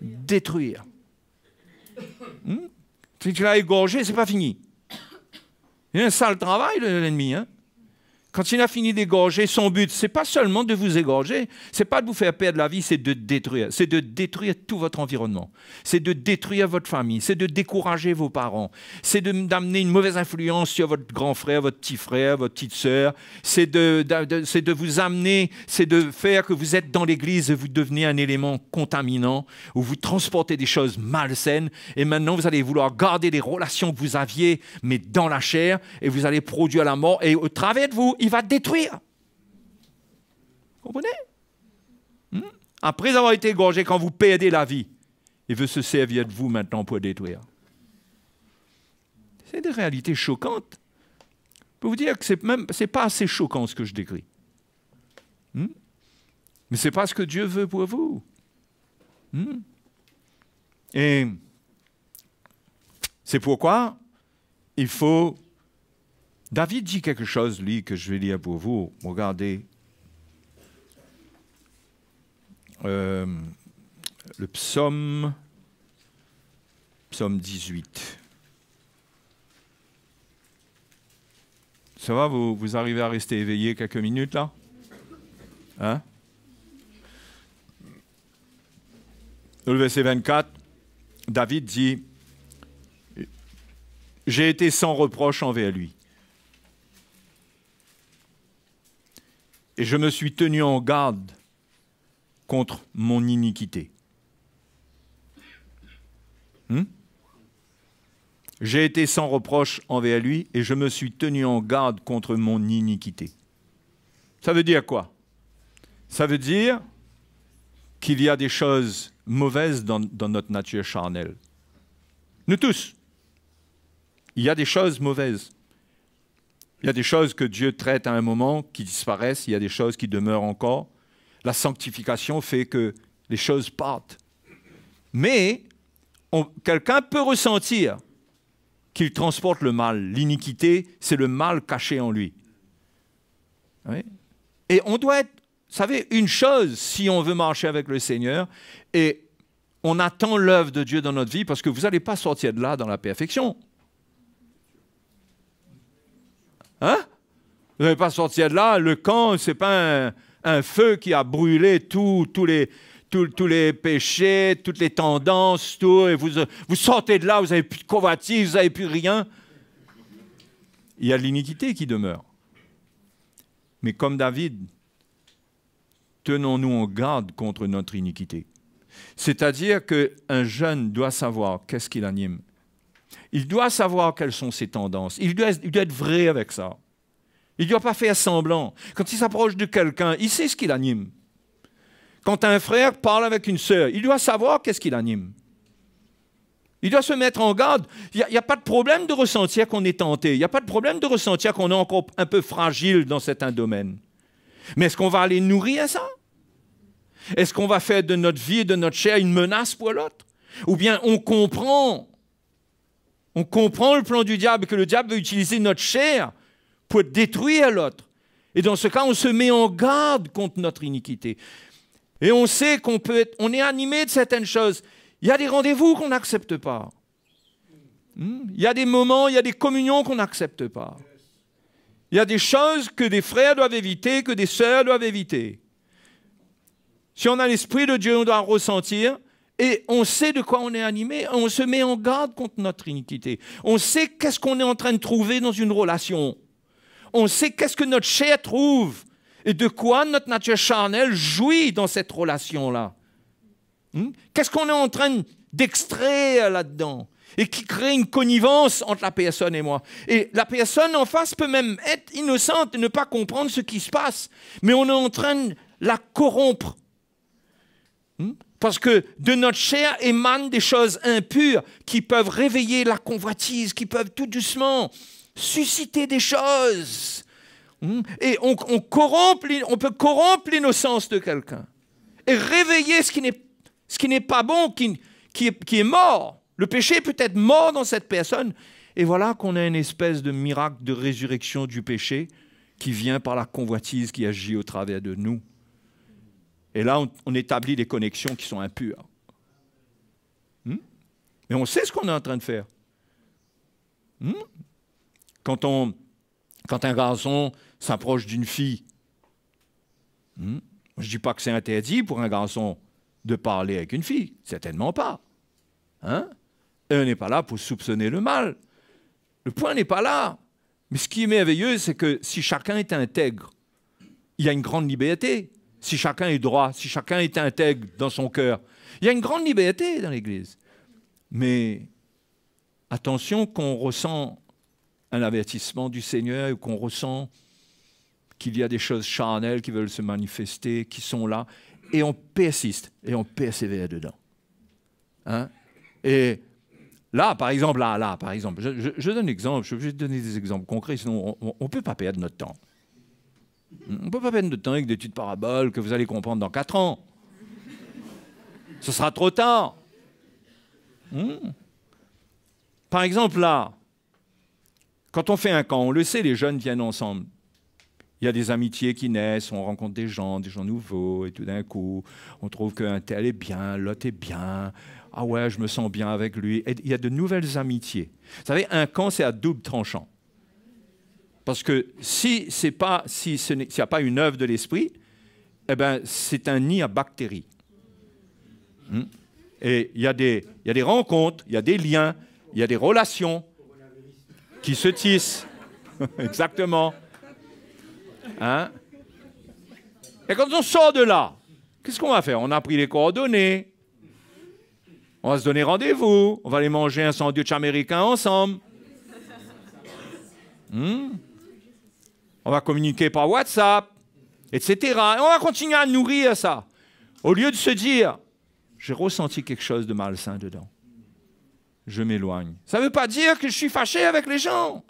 détruire. Hmm? si tu l'as égorgé, c'est pas fini. Il y a un sale travail de l'ennemi. Hein. Quand il a fini d'égorger, son but, c'est pas seulement de vous égorger, c'est pas de vous faire perdre la vie, c'est de détruire. C'est de détruire tout votre environnement. C'est de détruire votre famille. C'est de décourager vos parents. C'est d'amener une mauvaise influence sur votre grand frère, votre petit frère, votre petite sœur. C'est de, de, de, vous amener, c'est de faire que vous êtes dans l'église, vous devenez un élément contaminant, où vous transportez des choses malsaines. Et maintenant, vous allez vouloir garder les relations que vous aviez, mais dans la chair, et vous allez produire la mort. Et au travers de vous, il va détruire. Vous comprenez hmm? Après avoir été égorgé, quand vous perdez la vie, il veut se servir de vous maintenant pour détruire. C'est des réalités choquantes. Je peux vous dire que c'est même pas assez choquant ce que je décris. Hmm? Mais c'est pas ce que Dieu veut pour vous. Hmm? Et c'est pourquoi il faut David dit quelque chose, lui, que je vais lire pour vous. Regardez. Euh, le psaume, psaume 18. Ça va, vous, vous arrivez à rester éveillé quelques minutes là Hein Le verset 24, David dit, J'ai été sans reproche envers lui. et je me suis tenu en garde contre mon iniquité. Hmm? J'ai été sans reproche envers lui et je me suis tenu en garde contre mon iniquité. Ça veut dire quoi Ça veut dire qu'il y a des choses mauvaises dans, notre nature charnelle. Nous tous, il y a des choses mauvaises. Il y a des choses que Dieu traite à un moment qui disparaissent, il y a des choses qui demeurent encore. La sanctification fait que les choses partent. Mais quelqu'un peut ressentir qu'il transporte le mal. L'iniquité, c'est le mal caché en lui. Et on doit être, vous savez, une chose si on veut marcher avec le Seigneur, et on attend l'œuvre de Dieu dans notre vie, parce que vous n'allez pas sortir de là dans la perfection. Hein? Vous n'allez pas sortir de là, le camp, ce n'est pas un, feu qui a brûlé tous les, tous les péchés, toutes les tendances, tout, et vous, vous sortez de là, vous n'avez plus de convoitise, vous n'avez plus rien. Il y a l'iniquité qui demeure. Mais comme David, tenons-nous en garde contre notre iniquité. C'est-à-dire qu'un jeune doit savoir qu'est-ce qu'il anime. Il doit savoir quelles sont ses tendances. Il doit, être vrai avec ça. Il ne doit pas faire semblant. Quand il s'approche de quelqu'un, il sait ce qu'il anime. Quand un frère parle avec une sœur, il doit savoir qu'est-ce qu'il anime. Il doit se mettre en garde. Il n'y a, pas de problème de ressentir qu'on est tenté. Il n'y a pas de problème de ressentir qu'on est encore un peu fragile dans certains domaines. Mais est-ce qu'on va aller nourrir ça Est-ce qu'on va faire de notre vie et de notre chair une menace pour l'autre Ou bien on comprend on comprend le plan du diable, que le diable veut utiliser notre chair pour détruire l'autre. Et dans ce cas, on se met en garde contre notre iniquité. Et on sait qu'on peut être, on est animé de certaines choses. Il y a des rendez-vous qu'on n'accepte pas. Hmm? Il y a des moments, il y a des communions qu'on n'accepte pas. Il y a des choses que des frères doivent éviter, que des sœurs doivent éviter. Si on a l'esprit de Dieu, on doit ressentir et on sait de quoi on est animé, on se met en garde contre notre iniquité. On sait qu'est-ce qu'on est en train de trouver dans une relation. On sait qu'est-ce que notre chair trouve et de quoi notre nature charnelle jouit dans cette relation-là. Hmm? Qu'est-ce qu'on est en train d'extraire là-dedans et qui crée une connivence entre la personne et moi. Et la personne en face peut même être innocente et ne pas comprendre ce qui se passe, mais on est en train de la corrompre. Hmm? Parce que de notre chair émanent des choses impures qui peuvent réveiller la convoitise, qui peuvent tout doucement susciter des choses. Hmm? Et on, on peut corrompre l'innocence de quelqu'un et réveiller ce qui n'est pas bon, qui, qui est mort. Le péché peut être mort dans cette personne. Et voilà qu'on a une espèce de miracle de résurrection du péché qui vient par la convoitise qui agit au travers de nous. Et là, on, établit des connexions qui sont impures. Hmm? Mais on sait ce qu'on est en train de faire. Hmm? Quand, un garçon s'approche d'une fille, hmm? je ne dis pas que c'est interdit pour un garçon de parler avec une fille, certainement pas. Hein? Et on n'est pas là pour soupçonner le mal. Le point n'est pas là. Mais ce qui est merveilleux, c'est que si chacun est intègre, il y a une grande liberté si chacun est droit, si chacun est intègre dans son cœur. Il y a une grande liberté dans l'Église. Mais attention qu'on ressent un avertissement du Seigneur, qu'on ressent qu'il y a des choses charnelles qui veulent se manifester, qui sont là, et on persiste, et on persévère dedans. Hein? Et là, par exemple, là, par exemple, je, donne je vais donner des exemples concrets, sinon on ne peut pas perdre notre temps. On peut pas peine de temps avec des petites paraboles que vous allez comprendre dans 4 ans. Ce sera trop tard. Hmm. Par exemple, là, quand on fait un camp, on le sait, les jeunes viennent ensemble. Il y a des amitiés qui naissent, on rencontre des gens, des gens nouveaux, et tout d'un coup, on trouve qu'un tel est bien, l'autre est bien. Ah ouais, je me sens bien avec lui. il y a de nouvelles amitiés. Vous savez, un camp, c'est à double tranchant. Parce que si c'est pas, s'il n'y a pas une œuvre de l'esprit, eh ben, c'est un nid à bactéries. Hmm? Et il y, y, a des rencontres, il y a des liens, il y a des relations qui se tissent. Exactement. Hein? Et quand on sort de là, qu'est-ce qu'on va faire On a pris les coordonnées, on va se donner rendez-vous, on va aller manger un sandwich américain ensemble. Hmm? On va communiquer par WhatsApp, etc. on va continuer à nourrir ça. Au lieu de se dire, j'ai ressenti quelque chose de malsain dedans. Je m'éloigne. Ça ne veut pas dire que je suis fâché avec les gens.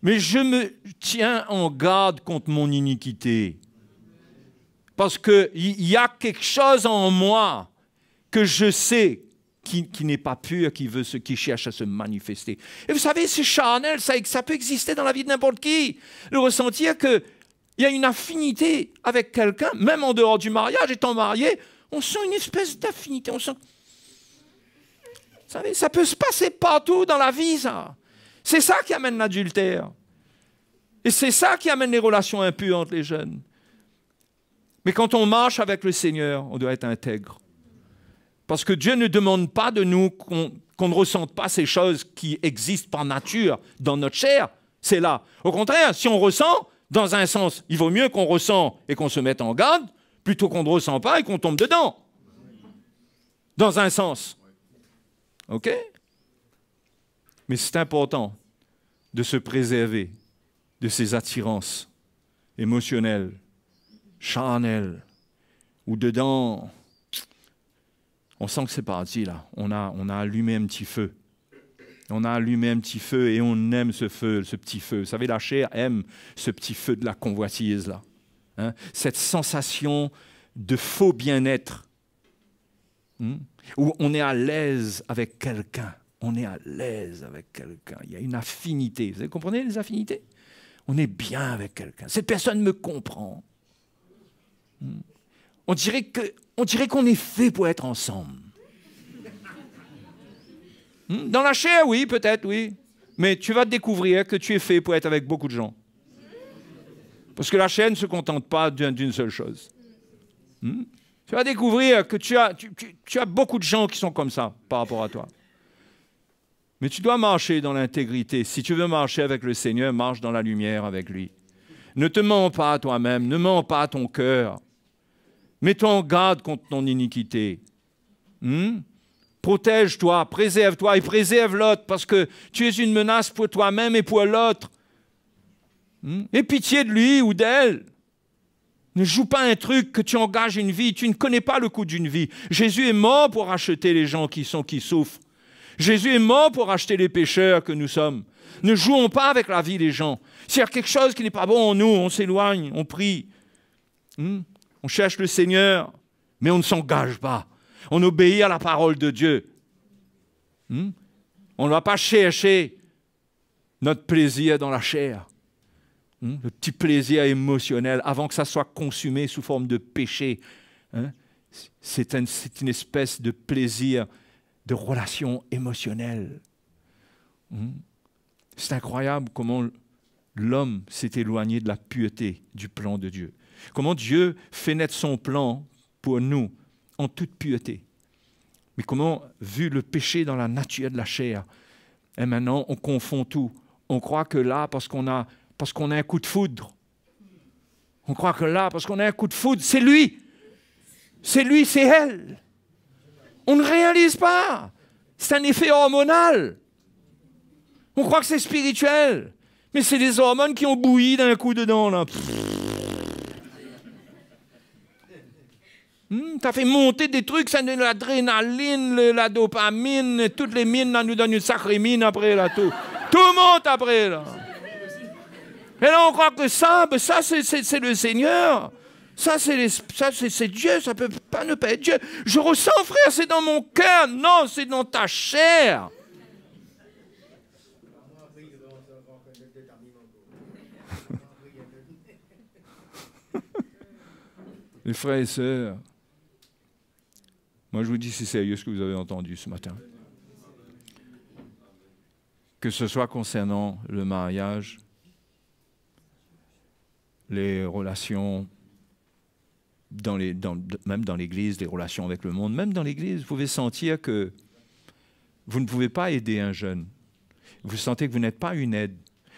Mais je me tiens en garde contre mon iniquité. Parce qu'il y a quelque chose en moi que je sais qui, n'est pas pur, qui, veut qui cherche à se manifester. Et vous savez, c'est charnel, ça, peut exister dans la vie de n'importe qui. Le ressentir qu'il y a une affinité avec quelqu'un, même en dehors du mariage, étant marié, on sent une espèce d'affinité, Vous savez, ça peut se passer partout dans la vie, ça. C'est ça qui amène l'adultère. Et c'est ça qui amène les relations impures entre les jeunes. Mais quand on marche avec le Seigneur, on doit être intègre. Parce que Dieu ne demande pas de nous qu'on ne ressente pas ces choses qui existent par nature dans notre chair. C'est là. Au contraire, si on ressent, dans un sens, il vaut mieux qu'on ressent et qu'on se mette en garde plutôt qu'on ne ressent pas et qu'on tombe dedans. Dans un sens. OK Mais c'est important de se préserver de ces attirances émotionnelles, charnelles, ou dedans on sent que c'est parti là. On a, on a allumé un petit feu. On a allumé un petit feu et on aime ce feu, ce petit feu. Vous savez, la chair aime ce petit feu de la convoitise là. Hein? Cette sensation de faux bien-être. Hmm? Où on est à l'aise avec quelqu'un. On est à l'aise avec quelqu'un. Il y a une affinité. Vous comprenez les affinités On est bien avec quelqu'un. Cette personne me comprend. Hmm? On dirait qu'on est fait pour être ensemble. Hmm? Dans la chair, oui, peut-être, oui. Mais tu vas découvrir que tu es fait pour être avec beaucoup de gens. Parce que la chair ne se contente pas d'une seule chose. Hmm? tu vas découvrir que tu as, tu as beaucoup de gens qui sont comme ça par rapport à toi. Mais tu dois marcher dans l'intégrité. Si tu veux marcher avec le Seigneur, marche dans la lumière avec lui. Ne te mens pas à toi-même, ne mens pas à ton cœur. Mets-toi en garde contre ton iniquité. Hmm? Protège-toi, préserve-toi et préserve l'autre parce que tu es une menace pour toi-même et pour l'autre. Hmm? Aie pitié de lui ou d'elle. Ne joue pas un truc que tu engages une vie, tu ne connais pas le coût d'une vie. Jésus est mort pour acheter les gens qui sont qui souffrent. Jésus est mort pour acheter les pécheurs que nous sommes. Ne jouons pas avec la vie des gens. S'il y a quelque chose qui n'est pas bon en nous, on s'éloigne, on prie. Hmm? on cherche le Seigneur, mais on ne s'engage pas. On obéit à la parole de Dieu. Hmm? on ne va pas chercher notre plaisir dans la chair, hmm? le petit plaisir émotionnel, avant que ça soit consumé sous forme de péché. Hein? C'est une espèce de plaisir de relation émotionnelle. Hmm? C'est incroyable comment l'homme s'est éloigné de la pureté du plan de Dieu. Comment Dieu fait naître son plan pour nous en toute piété. Mais comment, vu le péché dans la nature de la chair, et maintenant on confond tout. On croit que là, parce qu'on a, parce qu'on a un coup de foudre, on croit que là, parce qu'on a un coup de foudre, c'est lui, c'est lui, c'est elle. On ne réalise pas. C'est un effet hormonal. On croit que c'est spirituel, mais c'est des hormones qui ont bouilli d'un coup dedans. Là. Pfff. T'as hmm, fait monter des trucs, ça donne l'adrénaline, la dopamine, toutes les mines, là, nous donne une sacrée mine après, là, tout. tout monte après, là. Et là, on croit que ça, ben, ça, c'est le Seigneur. Ça, c'est Dieu, ça ne peut pas ne pas être Dieu. Je ressens, frère, c'est dans mon cœur. Non, c'est dans ta chair. les frères et sœurs, moi, je vous dis, c'est sérieux ce que vous avez entendu ce matin. Que ce soit concernant le mariage, les relations, dans les, même dans l'Église, les relations avec le monde, même dans l'Église, vous pouvez sentir que vous ne pouvez pas aider un jeune. Vous sentez que vous n'êtes pas une aide.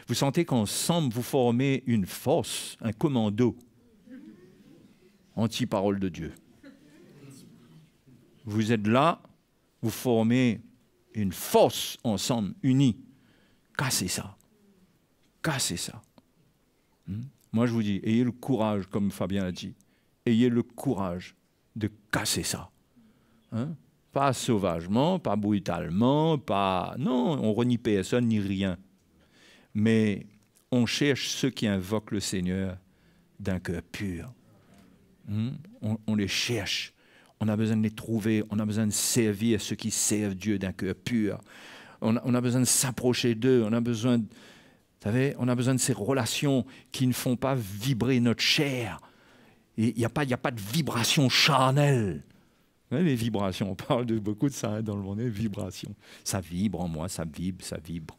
Vous sentez qu'ensemble, vous formez une force, un commando anti-parole de Dieu vous êtes là, vous formez une force ensemble, unie. Cassez ça. Cassez ça. Hmm? Moi, je vous dis, ayez le courage, comme Fabien l'a dit. Ayez le courage de casser ça. Hein? Pas sauvagement, pas brutalement, pas. Non, on renie personne ni rien. Mais on cherche ceux qui invoquent le Seigneur d'un cœur pur. Hmm? on les cherche. On a besoin de les trouver. On a besoin de servir ceux qui servent Dieu d'un cœur pur. On a, besoin de s'approcher d'eux. On a besoin, de, on a besoin de ces relations qui ne font pas vibrer notre chair. Il n'y a, pas, a pas de vibration charnelle. les vibrations, on parle de beaucoup de ça hein, dans le monde, les vibrations. Ça vibre en moi, ça vibre, ça vibre.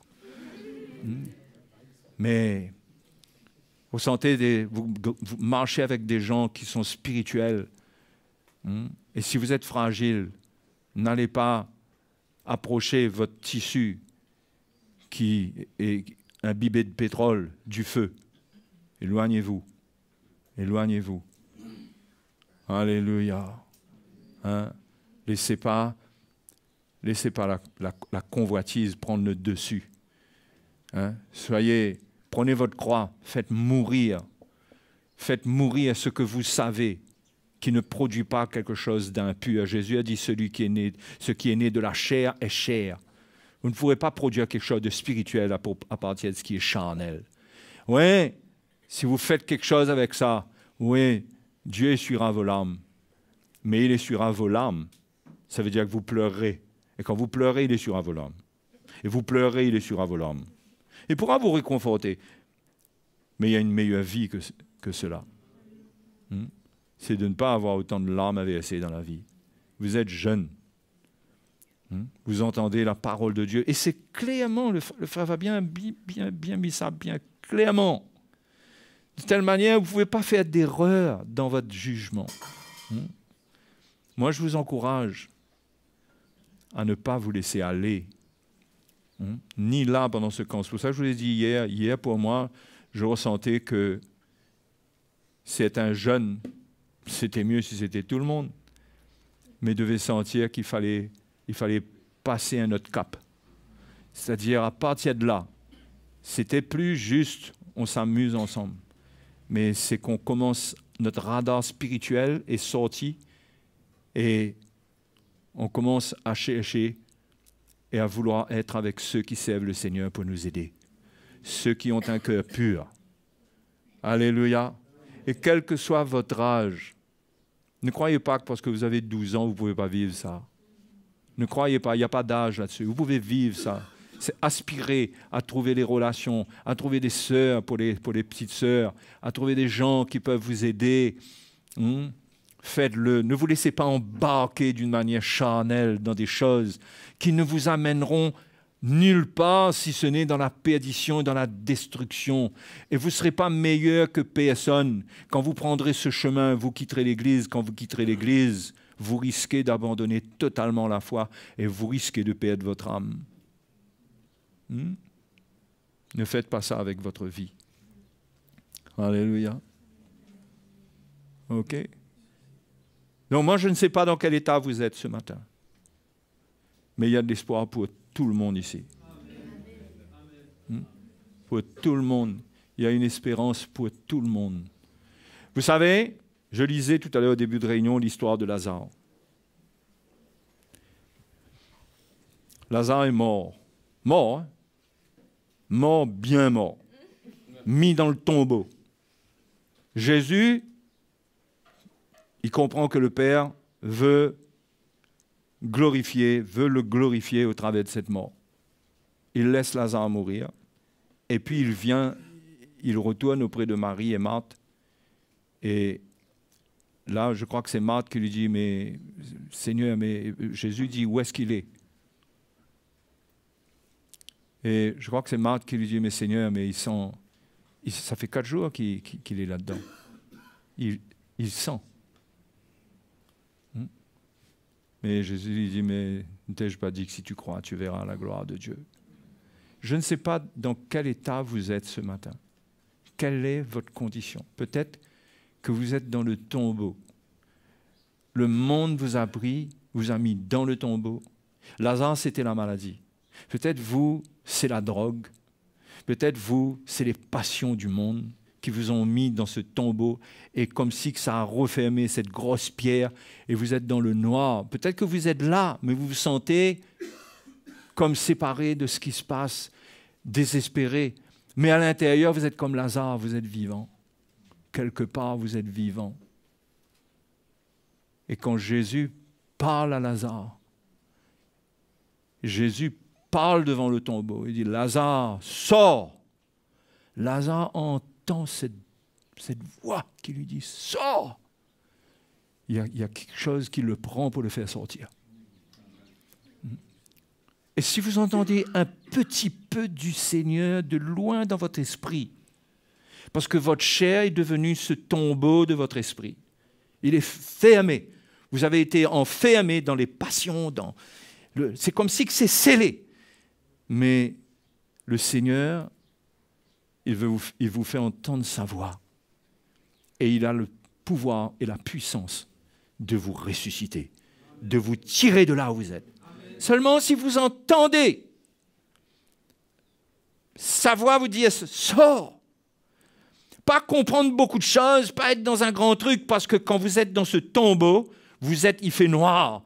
Hmm. Mais vous sentez, vous, marchez avec des gens qui sont spirituels. Hmm. Et si vous êtes fragile, n'allez pas approcher votre tissu qui est imbibé de pétrole, du feu. Éloignez-vous. Éloignez-vous. Alléluia. Hein? Laissez pas, laissez pas la, convoitise prendre le dessus. Hein? Soyez, prenez votre croix, faites mourir. Faites mourir ce que vous savez qui ne produit pas quelque chose d'impur. Jésus a dit celui qui est né, ce qui est né de la chair est chair. Vous ne pourrez pas produire quelque chose de spirituel à, partir de ce qui est charnel. Oui, si vous faites quelque chose avec ça, oui, Dieu est essuiera vos larmes. Mais il est essuiera vos larmes. Ça veut dire que vous pleurez. Et quand vous pleurez, il est essuiera vos larmes. Et vous pleurez, il est essuiera vos larmes. Il pourra vous réconforter. Mais il y a une meilleure vie que, que cela. Hmm? c'est de ne pas avoir autant de larmes à verser dans la vie. Vous êtes jeune. Hmm? Vous entendez la parole de Dieu. Et c'est clairement, le, frère va bien, bien, bien mis ça, bien clairement. De telle manière, vous ne pouvez pas faire d'erreur dans votre jugement. Hmm? Moi, je vous encourage à ne pas vous laisser aller, hmm? ni là pendant ce camp. pour ça je vous ai dit hier, hier pour moi, je ressentais que c'est un jeune c'était mieux si c'était tout le monde, mais devait sentir qu'il fallait, il fallait passer un autre cap. C'est-à-dire, à partir de là, c'était plus juste on s'amuse ensemble, mais c'est qu'on commence notre radar spirituel est sorti et on commence à chercher et à vouloir être avec ceux qui servent le Seigneur pour nous aider, ceux qui ont un cœur pur. Alléluia. Et quel que soit votre âge, ne croyez pas que parce que vous avez 12 ans, vous ne pouvez pas vivre ça. Ne croyez pas, il n'y a pas d'âge là-dessus. Vous pouvez vivre ça. C'est aspirer à trouver des relations, à trouver des sœurs pour les, pour les petites sœurs, à trouver des gens qui peuvent vous aider. Hmm? Faites-le. Ne vous laissez pas embarquer d'une manière charnelle dans des choses qui ne vous amèneront nulle part si ce n'est dans la perdition et dans la destruction. Et vous ne serez pas meilleur que personne. Quand vous prendrez ce chemin, vous quitterez l'Église. Quand vous quitterez l'Église, vous risquez d'abandonner totalement la foi et vous risquez de perdre votre âme. Hmm? Ne faites pas ça avec votre vie. Alléluia. OK Donc moi, je ne sais pas dans quel état vous êtes ce matin. Mais il y a de l'espoir pour tout le monde ici. Hmm? Pour tout le monde. Il y a une espérance pour tout le monde. Vous savez, je lisais tout à l'heure au début de réunion l'histoire de Lazare. Lazare est mort. Mort, hein? mort, bien mort. Mis dans le tombeau. Jésus, il comprend que le Père veut glorifier, veut le glorifier au travers de cette mort. Il laisse Lazare mourir, et puis il vient, il retourne auprès de Marie et Marthe, et là, je crois que c'est Marthe qui lui dit, mais Seigneur, mais Jésus dit, où est-ce qu'il est, Et je crois que c'est Marthe qui lui dit, mais Seigneur, mais il sont, ça fait quatre jours qu'il est là-dedans. il sent. Mais Jésus lui dit, mais ne t'ai-je pas dit que si tu crois, tu verras la gloire de Dieu Je ne sais pas dans quel état vous êtes ce matin. Quelle est votre condition Peut-être que vous êtes dans le tombeau. Le monde vous a pris, vous a mis dans le tombeau. Lazare, c'était la maladie. Peut-être vous, c'est la drogue. Peut-être vous, c'est les passions du monde qui vous ont mis dans ce tombeau et comme si que ça a refermé cette grosse pierre et vous êtes dans le noir. Peut-être que vous êtes là, mais vous vous sentez comme séparé de ce qui se passe, désespéré. Mais à l'intérieur, vous êtes comme Lazare, vous êtes vivant. Quelque part, vous êtes vivant. Et quand Jésus parle à Lazare, Jésus parle devant le tombeau. Il dit, Lazare, sors. Lazare entend cette, voix qui lui dit Sors il y, a, quelque chose qui le prend pour le faire sortir. Et si vous entendez un petit peu du Seigneur de loin dans votre esprit, parce que votre chair est devenue ce tombeau de votre esprit, il est fermé. Vous avez été enfermé dans les passions, dans le... c'est comme si c'est scellé. Mais le Seigneur il, vous, fait entendre sa voix. Et il a le pouvoir et la puissance de vous ressusciter, de vous tirer de là où vous êtes. Seulement si vous entendez, sa voix vous dit sort Pas comprendre beaucoup de choses, pas être dans un grand truc, parce que quand vous êtes dans ce tombeau, vous êtes, il fait noir.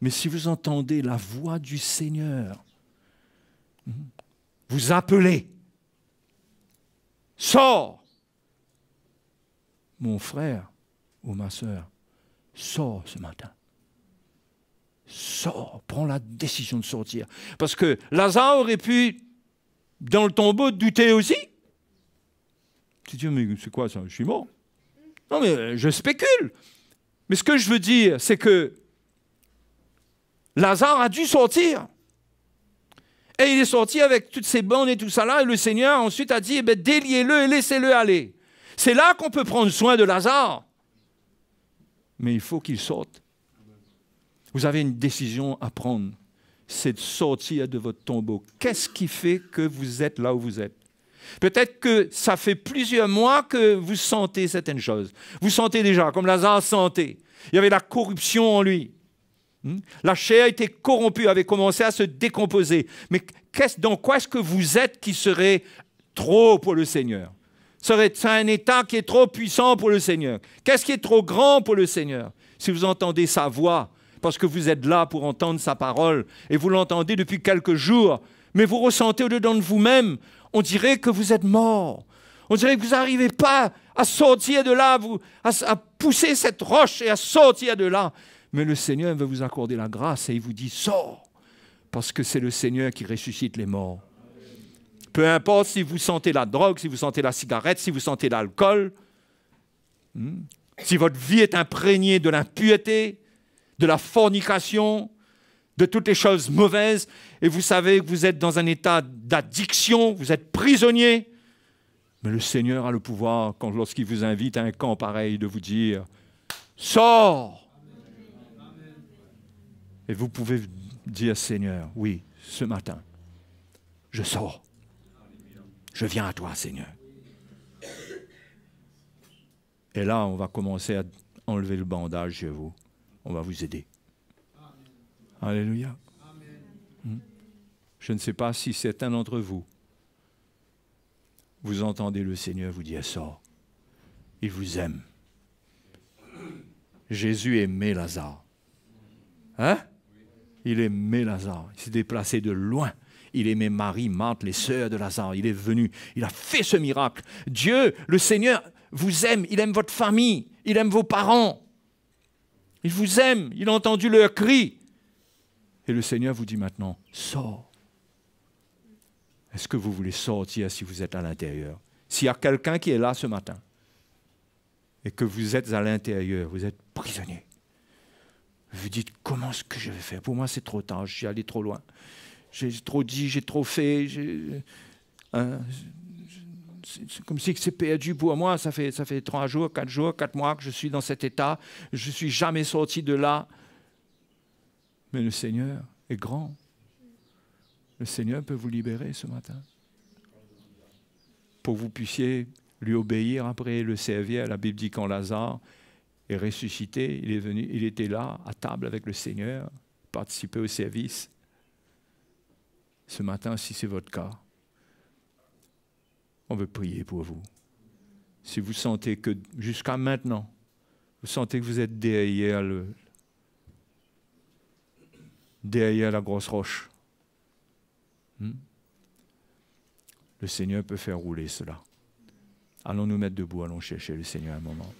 Mais si vous entendez la voix du Seigneur, vous appelez, Sors. Mon frère ou ma soeur sors ce matin. Sors, prends la décision de sortir. Parce que Lazare aurait pu, dans le tombeau, douter aussi. Tu dis, mais c'est quoi ça Je suis mort. Non, mais euh, je spécule. Mais ce que je veux dire, c'est que Lazare a dû sortir. Et il est sorti avec toutes ses bandes et tout ça là, et le Seigneur ensuite a dit, eh ben, déliez-le et laissez-le aller. C'est là qu'on peut prendre soin de Lazare. Mais il faut qu'il sorte. Vous avez une décision à prendre, c'est de sortir de votre tombeau. Qu'est-ce qui fait que vous êtes là où vous êtes Peut-être que ça fait plusieurs mois que vous sentez certaines choses. Vous sentez déjà, comme Lazare sentait. Il y avait la corruption en lui. Hmm? La chair était corrompue, avait commencé à se décomposer. Mais qu'est-ce, dans quoi est-ce que vous êtes qui serait trop pour le Seigneur Serait-ce un état qui est trop puissant pour le Seigneur Qu'est-ce qui est trop grand pour le Seigneur Si vous entendez sa voix, parce que vous êtes là pour entendre sa parole, et vous l'entendez depuis quelques jours, mais vous ressentez au-dedans de vous-même, on dirait que vous êtes mort. On dirait que vous n'arrivez pas à sortir de là, à pousser cette roche et à sortir de là. Mais le Seigneur veut vous accorder la grâce et il vous dit sors, parce que c'est le Seigneur qui ressuscite les morts. Peu importe si vous sentez la drogue, si vous sentez la cigarette, si vous sentez l'alcool, hmm, si votre vie est imprégnée de l'impureté, de la fornication, de toutes les choses mauvaises, et vous savez que vous êtes dans un état d'addiction, vous êtes prisonnier, mais le Seigneur a le pouvoir, lorsqu'il vous invite à un camp pareil, de vous dire, sors et vous pouvez dire, Seigneur, oui, ce matin, je sors. Je viens à toi, Seigneur. Et là, on va commencer à enlever le bandage chez vous. On va vous aider. Alléluia. Hmm. Je ne sais pas si certains d'entre vous, vous entendez le Seigneur vous dire, sors. Il vous aime. Jésus aimait Lazare. Hein? il aimait Lazare. Il s'est déplacé de loin. Il aimait Marie, Marthe, les sœurs de Lazare. Il est venu. Il a fait ce miracle. Dieu, le Seigneur, vous aime. Il aime votre famille. Il aime vos parents. Il vous aime. Il a entendu leur cri. Et le Seigneur vous dit maintenant, sort. Est-ce que vous voulez sortir si vous êtes à l'intérieur S'il y a quelqu'un qui est là ce matin et que vous êtes à l'intérieur, vous êtes prisonnier. Vous dites, comment est-ce que je vais faire Pour moi, c'est trop tard, je suis allé trop loin. J'ai trop dit, j'ai trop fait. Hein, c'est comme si c'est perdu pour moi. Ça fait, ça fait trois jours, quatre jours, quatre mois que je suis dans cet état. Je ne suis jamais sorti de là. Mais le Seigneur est grand. Le Seigneur peut vous libérer ce matin. Pour que vous puissiez lui obéir après, le servir. La Bible dit qu'en Lazare, ressuscité, il est venu, il était là, à table avec le Seigneur, participait au service. Ce matin, si c'est votre cas, on veut prier pour vous. Si vous sentez que jusqu'à maintenant, vous sentez que vous êtes derrière le, derrière la grosse roche. Hmm, le Seigneur peut faire rouler cela. Allons nous mettre debout, allons chercher le Seigneur un moment.